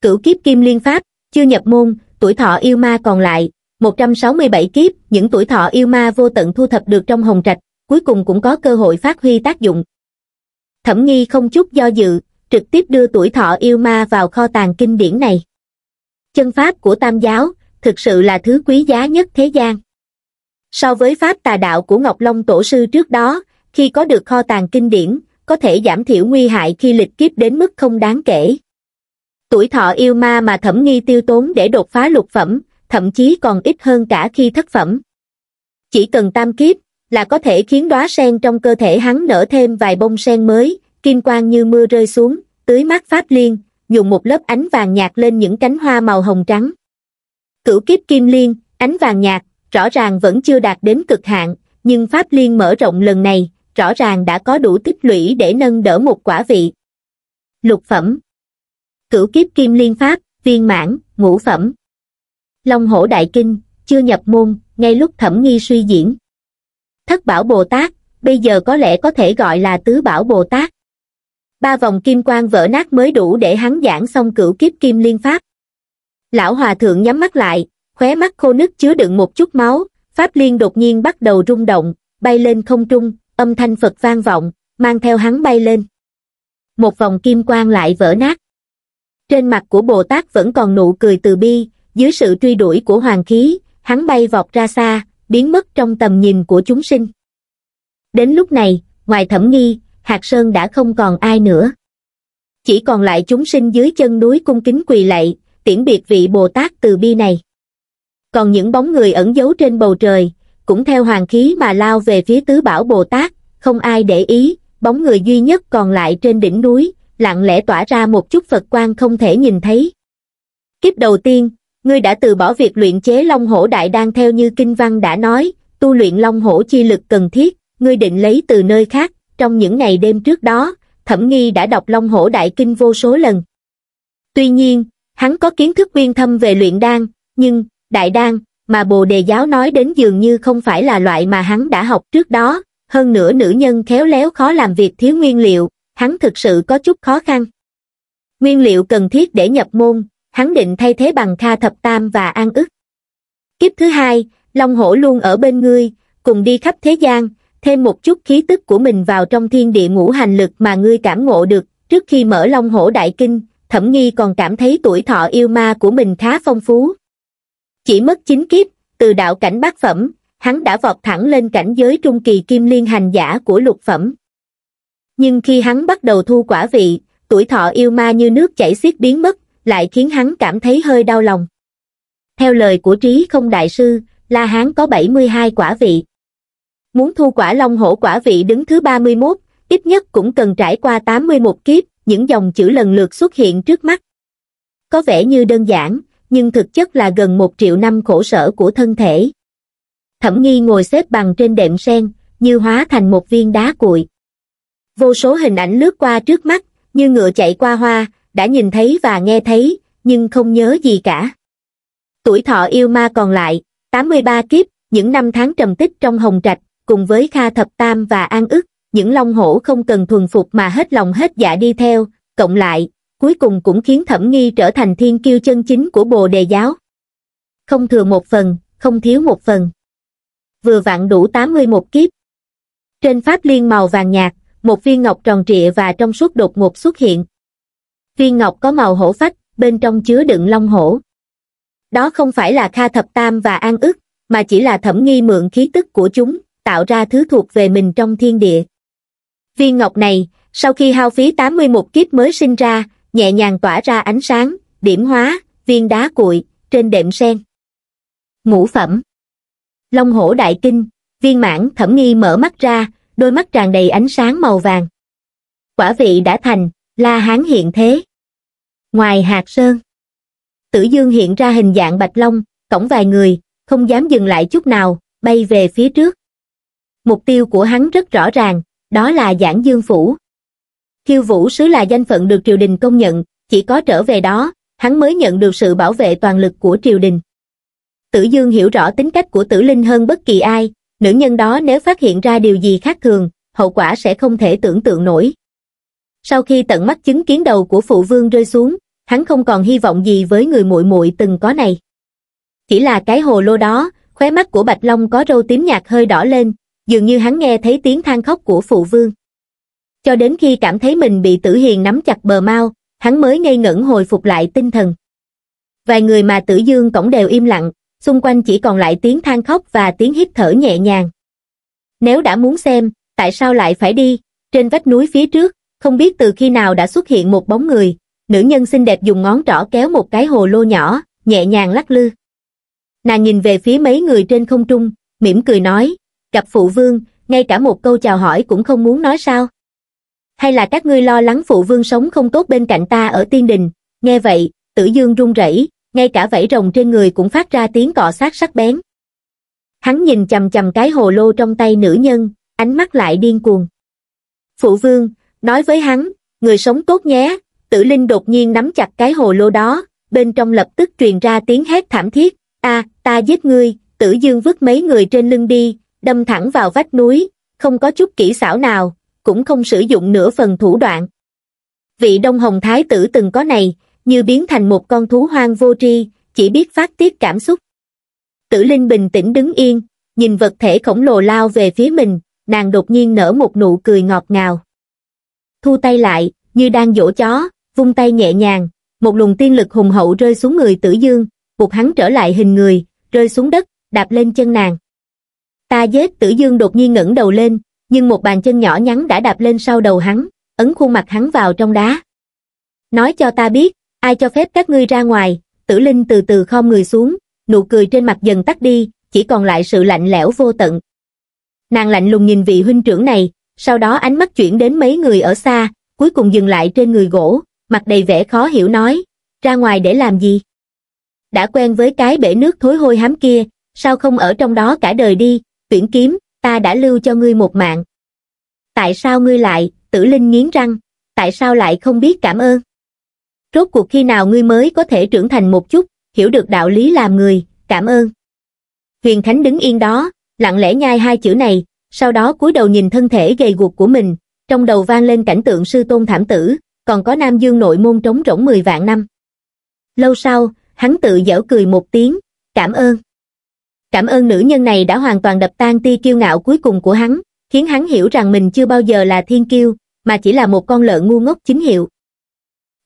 Cửu kiếp kim liên pháp, chưa nhập môn, tuổi thọ yêu ma còn lại, 167 kiếp, những tuổi thọ yêu ma vô tận thu thập được trong hồng trạch, cuối cùng cũng có cơ hội phát huy tác dụng. Thẩm nghi không chút do dự, trực tiếp đưa tuổi thọ yêu ma vào kho tàng kinh điển này. Chân pháp của tam giáo, thực sự là thứ quý giá nhất thế gian so với pháp tà đạo của ngọc long tổ sư trước đó khi có được kho tàng kinh điển có thể giảm thiểu nguy hại khi lịch kiếp đến mức không đáng kể tuổi thọ yêu ma mà thẩm nghi tiêu tốn để đột phá lục phẩm thậm chí còn ít hơn cả khi thất phẩm chỉ cần tam kiếp là có thể khiến đóa sen trong cơ thể hắn nở thêm vài bông sen mới kim quang như mưa rơi xuống tưới mát pháp liên dùng một lớp ánh vàng nhạt lên những cánh hoa màu hồng trắng cửu kiếp kim liên ánh vàng nhạt rõ ràng vẫn chưa đạt đến cực hạn nhưng pháp liên mở rộng lần này rõ ràng đã có đủ tích lũy để nâng đỡ một quả vị lục phẩm cửu kiếp kim liên pháp viên mãn ngũ phẩm long hổ đại kinh chưa nhập môn ngay lúc thẩm nghi suy diễn thất bảo bồ tát bây giờ có lẽ có thể gọi là tứ bảo bồ tát ba vòng kim quang vỡ nát mới đủ để hắn giảng xong cửu kiếp kim liên pháp Lão Hòa Thượng nhắm mắt lại, khóe mắt khô nứt chứa đựng một chút máu, Pháp Liên đột nhiên bắt đầu rung động, bay lên không trung, âm thanh Phật vang vọng, mang theo hắn bay lên. Một vòng kim quang lại vỡ nát. Trên mặt của Bồ Tát vẫn còn nụ cười từ bi, dưới sự truy đuổi của hoàng khí, hắn bay vọt ra xa, biến mất trong tầm nhìn của chúng sinh. Đến lúc này, ngoài thẩm nghi, Hạt Sơn đã không còn ai nữa. Chỉ còn lại chúng sinh dưới chân núi cung kính quỳ lạy, tiễn biệt vị bồ tát từ bi này còn những bóng người ẩn giấu trên bầu trời cũng theo hoàng khí mà lao về phía tứ bảo bồ tát không ai để ý bóng người duy nhất còn lại trên đỉnh núi lặng lẽ tỏa ra một chút phật quang không thể nhìn thấy kiếp đầu tiên ngươi đã từ bỏ việc luyện chế long hổ đại đan theo như kinh văn đã nói tu luyện long hổ chi lực cần thiết ngươi định lấy từ nơi khác trong những ngày đêm trước đó thẩm nghi đã đọc long hổ đại kinh vô số lần tuy nhiên Hắn có kiến thức uyên thâm về luyện đan, nhưng, đại đan, mà bồ đề giáo nói đến dường như không phải là loại mà hắn đã học trước đó, hơn nữa nữ nhân khéo léo khó làm việc thiếu nguyên liệu, hắn thực sự có chút khó khăn. Nguyên liệu cần thiết để nhập môn, hắn định thay thế bằng Kha Thập Tam và An ức. Kiếp thứ hai, Long Hổ luôn ở bên ngươi, cùng đi khắp thế gian, thêm một chút khí tức của mình vào trong thiên địa ngũ hành lực mà ngươi cảm ngộ được, trước khi mở Long Hổ Đại Kinh, thẩm nghi còn cảm thấy tuổi thọ yêu ma của mình khá phong phú. Chỉ mất 9 kiếp, từ đạo cảnh bát phẩm, hắn đã vọt thẳng lên cảnh giới trung kỳ kim liên hành giả của lục phẩm. Nhưng khi hắn bắt đầu thu quả vị, tuổi thọ yêu ma như nước chảy xiết biến mất, lại khiến hắn cảm thấy hơi đau lòng. Theo lời của trí không đại sư, La Hán có 72 quả vị. Muốn thu quả long hổ quả vị đứng thứ 31, ít nhất cũng cần trải qua 81 kiếp, những dòng chữ lần lượt xuất hiện trước mắt. Có vẻ như đơn giản, nhưng thực chất là gần một triệu năm khổ sở của thân thể. Thẩm nghi ngồi xếp bằng trên đệm sen, như hóa thành một viên đá cuội. Vô số hình ảnh lướt qua trước mắt, như ngựa chạy qua hoa, đã nhìn thấy và nghe thấy, nhưng không nhớ gì cả. Tuổi thọ yêu ma còn lại, 83 kiếp, những năm tháng trầm tích trong hồng trạch, cùng với Kha Thập Tam và An ức, những long hổ không cần thuần phục mà hết lòng hết dạ đi theo, cộng lại, cuối cùng cũng khiến Thẩm Nghi trở thành thiên kiêu chân chính của Bồ Đề Giáo. Không thừa một phần, không thiếu một phần. Vừa vặn đủ 81 kiếp. Trên pháp liên màu vàng nhạt, một viên ngọc tròn trịa và trong suốt đột ngột xuất hiện. Viên ngọc có màu hổ phách, bên trong chứa đựng long hổ. Đó không phải là Kha Thập Tam và An ức, mà chỉ là thẩm nghi mượn khí tức của chúng, tạo ra thứ thuộc về mình trong thiên địa viên ngọc này sau khi hao phí 81 kiếp mới sinh ra nhẹ nhàng tỏa ra ánh sáng điểm hóa viên đá cuội trên đệm sen ngũ phẩm long hổ đại kinh viên mãn thẩm nghi mở mắt ra đôi mắt tràn đầy ánh sáng màu vàng quả vị đã thành la hán hiện thế ngoài hạt sơn tử dương hiện ra hình dạng bạch long cổng vài người không dám dừng lại chút nào bay về phía trước mục tiêu của hắn rất rõ ràng đó là Giảng Dương Phủ. Khiêu Vũ Sứ là danh phận được triều đình công nhận, chỉ có trở về đó, hắn mới nhận được sự bảo vệ toàn lực của triều đình. Tử Dương hiểu rõ tính cách của Tử Linh hơn bất kỳ ai, nữ nhân đó nếu phát hiện ra điều gì khác thường, hậu quả sẽ không thể tưởng tượng nổi. Sau khi tận mắt chứng kiến đầu của phụ vương rơi xuống, hắn không còn hy vọng gì với người muội muội từng có này. Chỉ là cái hồ lô đó, khóe mắt của Bạch Long có râu tím nhạt hơi đỏ lên, dường như hắn nghe thấy tiếng than khóc của phụ vương cho đến khi cảm thấy mình bị tử hiền nắm chặt bờ mau hắn mới ngây ngẩn hồi phục lại tinh thần vài người mà tử dương cổng đều im lặng xung quanh chỉ còn lại tiếng than khóc và tiếng hít thở nhẹ nhàng nếu đã muốn xem tại sao lại phải đi trên vách núi phía trước không biết từ khi nào đã xuất hiện một bóng người nữ nhân xinh đẹp dùng ngón trỏ kéo một cái hồ lô nhỏ nhẹ nhàng lắc lư nàng nhìn về phía mấy người trên không trung mỉm cười nói gặp phụ vương ngay cả một câu chào hỏi cũng không muốn nói sao hay là các ngươi lo lắng phụ vương sống không tốt bên cạnh ta ở tiên đình nghe vậy tử dương run rẩy ngay cả vảy rồng trên người cũng phát ra tiếng cọ sát sắc bén hắn nhìn chầm chầm cái hồ lô trong tay nữ nhân ánh mắt lại điên cuồng phụ vương nói với hắn người sống tốt nhé tử linh đột nhiên nắm chặt cái hồ lô đó bên trong lập tức truyền ra tiếng hét thảm thiết ta ta giết ngươi tử dương vứt mấy người trên lưng đi đâm thẳng vào vách núi, không có chút kỹ xảo nào, cũng không sử dụng nửa phần thủ đoạn. Vị Đông Hồng Thái tử từng có này, như biến thành một con thú hoang vô tri, chỉ biết phát tiết cảm xúc. Tử Linh bình tĩnh đứng yên, nhìn vật thể khổng lồ lao về phía mình, nàng đột nhiên nở một nụ cười ngọt ngào. Thu tay lại, như đang dỗ chó, vung tay nhẹ nhàng, một luồng tiên lực hùng hậu rơi xuống người tử dương, buộc hắn trở lại hình người, rơi xuống đất, đạp lên chân nàng. Ta giết tử dương đột nhiên ngẩng đầu lên, nhưng một bàn chân nhỏ nhắn đã đạp lên sau đầu hắn, ấn khuôn mặt hắn vào trong đá. Nói cho ta biết, ai cho phép các ngươi ra ngoài, tử linh từ từ khom người xuống, nụ cười trên mặt dần tắt đi, chỉ còn lại sự lạnh lẽo vô tận. Nàng lạnh lùng nhìn vị huynh trưởng này, sau đó ánh mắt chuyển đến mấy người ở xa, cuối cùng dừng lại trên người gỗ, mặt đầy vẻ khó hiểu nói, ra ngoài để làm gì? Đã quen với cái bể nước thối hôi hám kia, sao không ở trong đó cả đời đi, tuyển kiếm ta đã lưu cho ngươi một mạng tại sao ngươi lại tử linh nghiến răng tại sao lại không biết cảm ơn rốt cuộc khi nào ngươi mới có thể trưởng thành một chút hiểu được đạo lý làm người cảm ơn huyền Thánh đứng yên đó lặng lẽ nhai hai chữ này sau đó cúi đầu nhìn thân thể gầy guộc của mình trong đầu vang lên cảnh tượng sư tôn thảm tử còn có nam dương nội môn trống rỗng mười vạn năm lâu sau hắn tự dở cười một tiếng cảm ơn cảm ơn nữ nhân này đã hoàn toàn đập tan tia kiêu ngạo cuối cùng của hắn khiến hắn hiểu rằng mình chưa bao giờ là thiên kiêu mà chỉ là một con lợn ngu ngốc chính hiệu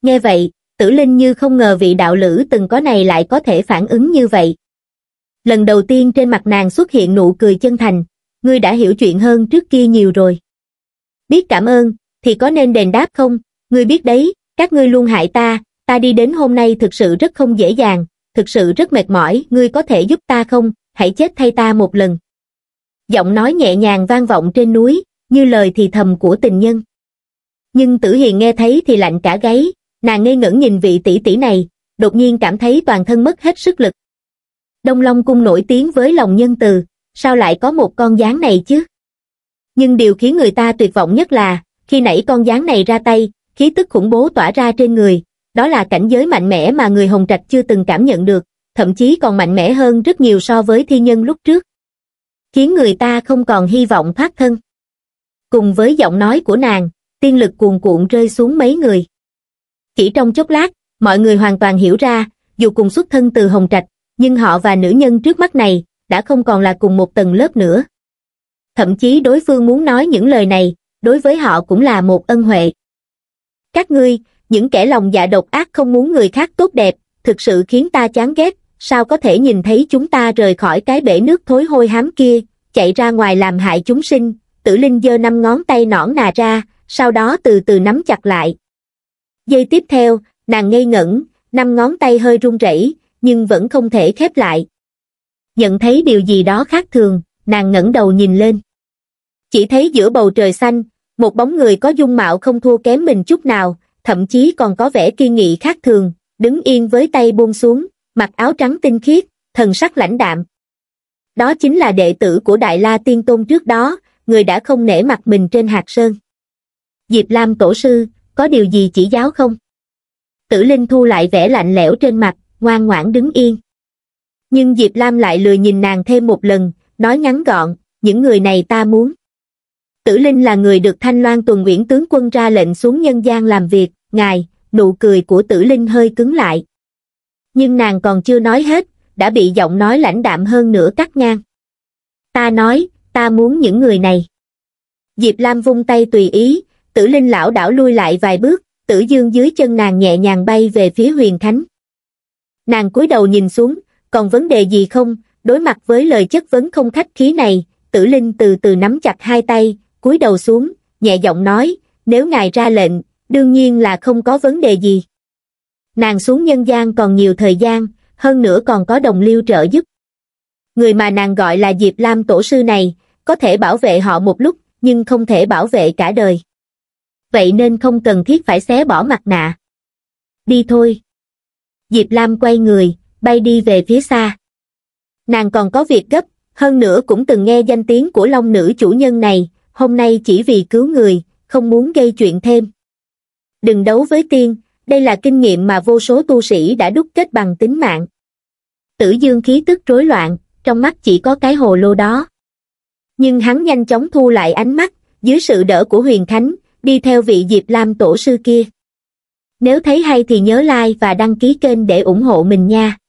nghe vậy tử linh như không ngờ vị đạo lữ từng có này lại có thể phản ứng như vậy lần đầu tiên trên mặt nàng xuất hiện nụ cười chân thành ngươi đã hiểu chuyện hơn trước kia nhiều rồi biết cảm ơn thì có nên đền đáp không ngươi biết đấy các ngươi luôn hại ta ta đi đến hôm nay thực sự rất không dễ dàng thực sự rất mệt mỏi ngươi có thể giúp ta không hãy chết thay ta một lần. Giọng nói nhẹ nhàng vang vọng trên núi, như lời thì thầm của tình nhân. Nhưng tử hiền nghe thấy thì lạnh cả gáy, nàng ngây ngẩn nhìn vị tỷ tỷ này, đột nhiên cảm thấy toàn thân mất hết sức lực. Đông Long Cung nổi tiếng với lòng nhân từ, sao lại có một con gián này chứ? Nhưng điều khiến người ta tuyệt vọng nhất là, khi nãy con gián này ra tay, khí tức khủng bố tỏa ra trên người, đó là cảnh giới mạnh mẽ mà người Hồng Trạch chưa từng cảm nhận được, thậm chí còn mạnh mẽ hơn rất nhiều so với thi nhân lúc trước. Khiến người ta không còn hy vọng thoát thân. Cùng với giọng nói của nàng, tiên lực cuồn cuộn rơi xuống mấy người. Chỉ trong chốc lát, mọi người hoàn toàn hiểu ra, dù cùng xuất thân từ Hồng Trạch, nhưng họ và nữ nhân trước mắt này đã không còn là cùng một tầng lớp nữa. Thậm chí đối phương muốn nói những lời này, đối với họ cũng là một ân huệ. Các ngươi, những kẻ lòng dạ độc ác không muốn người khác tốt đẹp, thực sự khiến ta chán ghét, sao có thể nhìn thấy chúng ta rời khỏi cái bể nước thối hôi hám kia, chạy ra ngoài làm hại chúng sinh, tử linh giơ năm ngón tay nõn nà ra, sau đó từ từ nắm chặt lại. Giây tiếp theo, nàng ngây ngẩn, năm ngón tay hơi run rẩy, nhưng vẫn không thể khép lại. Nhận thấy điều gì đó khác thường, nàng ngẩng đầu nhìn lên. Chỉ thấy giữa bầu trời xanh, một bóng người có dung mạo không thua kém mình chút nào, thậm chí còn có vẻ kiên nghị khác thường, đứng yên với tay buông xuống, mặc áo trắng tinh khiết, thần sắc lãnh đạm. Đó chính là đệ tử của Đại La Tiên Tôn trước đó, người đã không nể mặt mình trên hạt sơn. Diệp Lam tổ sư, có điều gì chỉ giáo không? Tử Linh thu lại vẻ lạnh lẽo trên mặt, ngoan ngoãn đứng yên. Nhưng Diệp Lam lại lười nhìn nàng thêm một lần, nói ngắn gọn, những người này ta muốn. Tử Linh là người được Thanh Loan Tuần Nguyễn Tướng Quân ra lệnh xuống nhân gian làm việc, ngài, nụ cười của Tử Linh hơi cứng lại nhưng nàng còn chưa nói hết đã bị giọng nói lãnh đạm hơn nữa cắt ngang ta nói ta muốn những người này diệp lam vung tay tùy ý tử linh lão đảo lui lại vài bước tử dương dưới chân nàng nhẹ nhàng bay về phía huyền khánh nàng cúi đầu nhìn xuống còn vấn đề gì không đối mặt với lời chất vấn không khách khí này tử linh từ từ nắm chặt hai tay cúi đầu xuống nhẹ giọng nói nếu ngài ra lệnh đương nhiên là không có vấn đề gì nàng xuống nhân gian còn nhiều thời gian, hơn nữa còn có đồng liêu trợ giúp. Người mà nàng gọi là Diệp Lam tổ sư này, có thể bảo vệ họ một lúc, nhưng không thể bảo vệ cả đời. Vậy nên không cần thiết phải xé bỏ mặt nạ. Đi thôi. Diệp Lam quay người, bay đi về phía xa. Nàng còn có việc gấp, hơn nữa cũng từng nghe danh tiếng của long nữ chủ nhân này, hôm nay chỉ vì cứu người, không muốn gây chuyện thêm. Đừng đấu với tiên, đây là kinh nghiệm mà vô số tu sĩ đã đúc kết bằng tính mạng tử dương khí tức rối loạn trong mắt chỉ có cái hồ lô đó nhưng hắn nhanh chóng thu lại ánh mắt dưới sự đỡ của huyền khánh đi theo vị diệp lam tổ sư kia nếu thấy hay thì nhớ like và đăng ký kênh để ủng hộ mình nha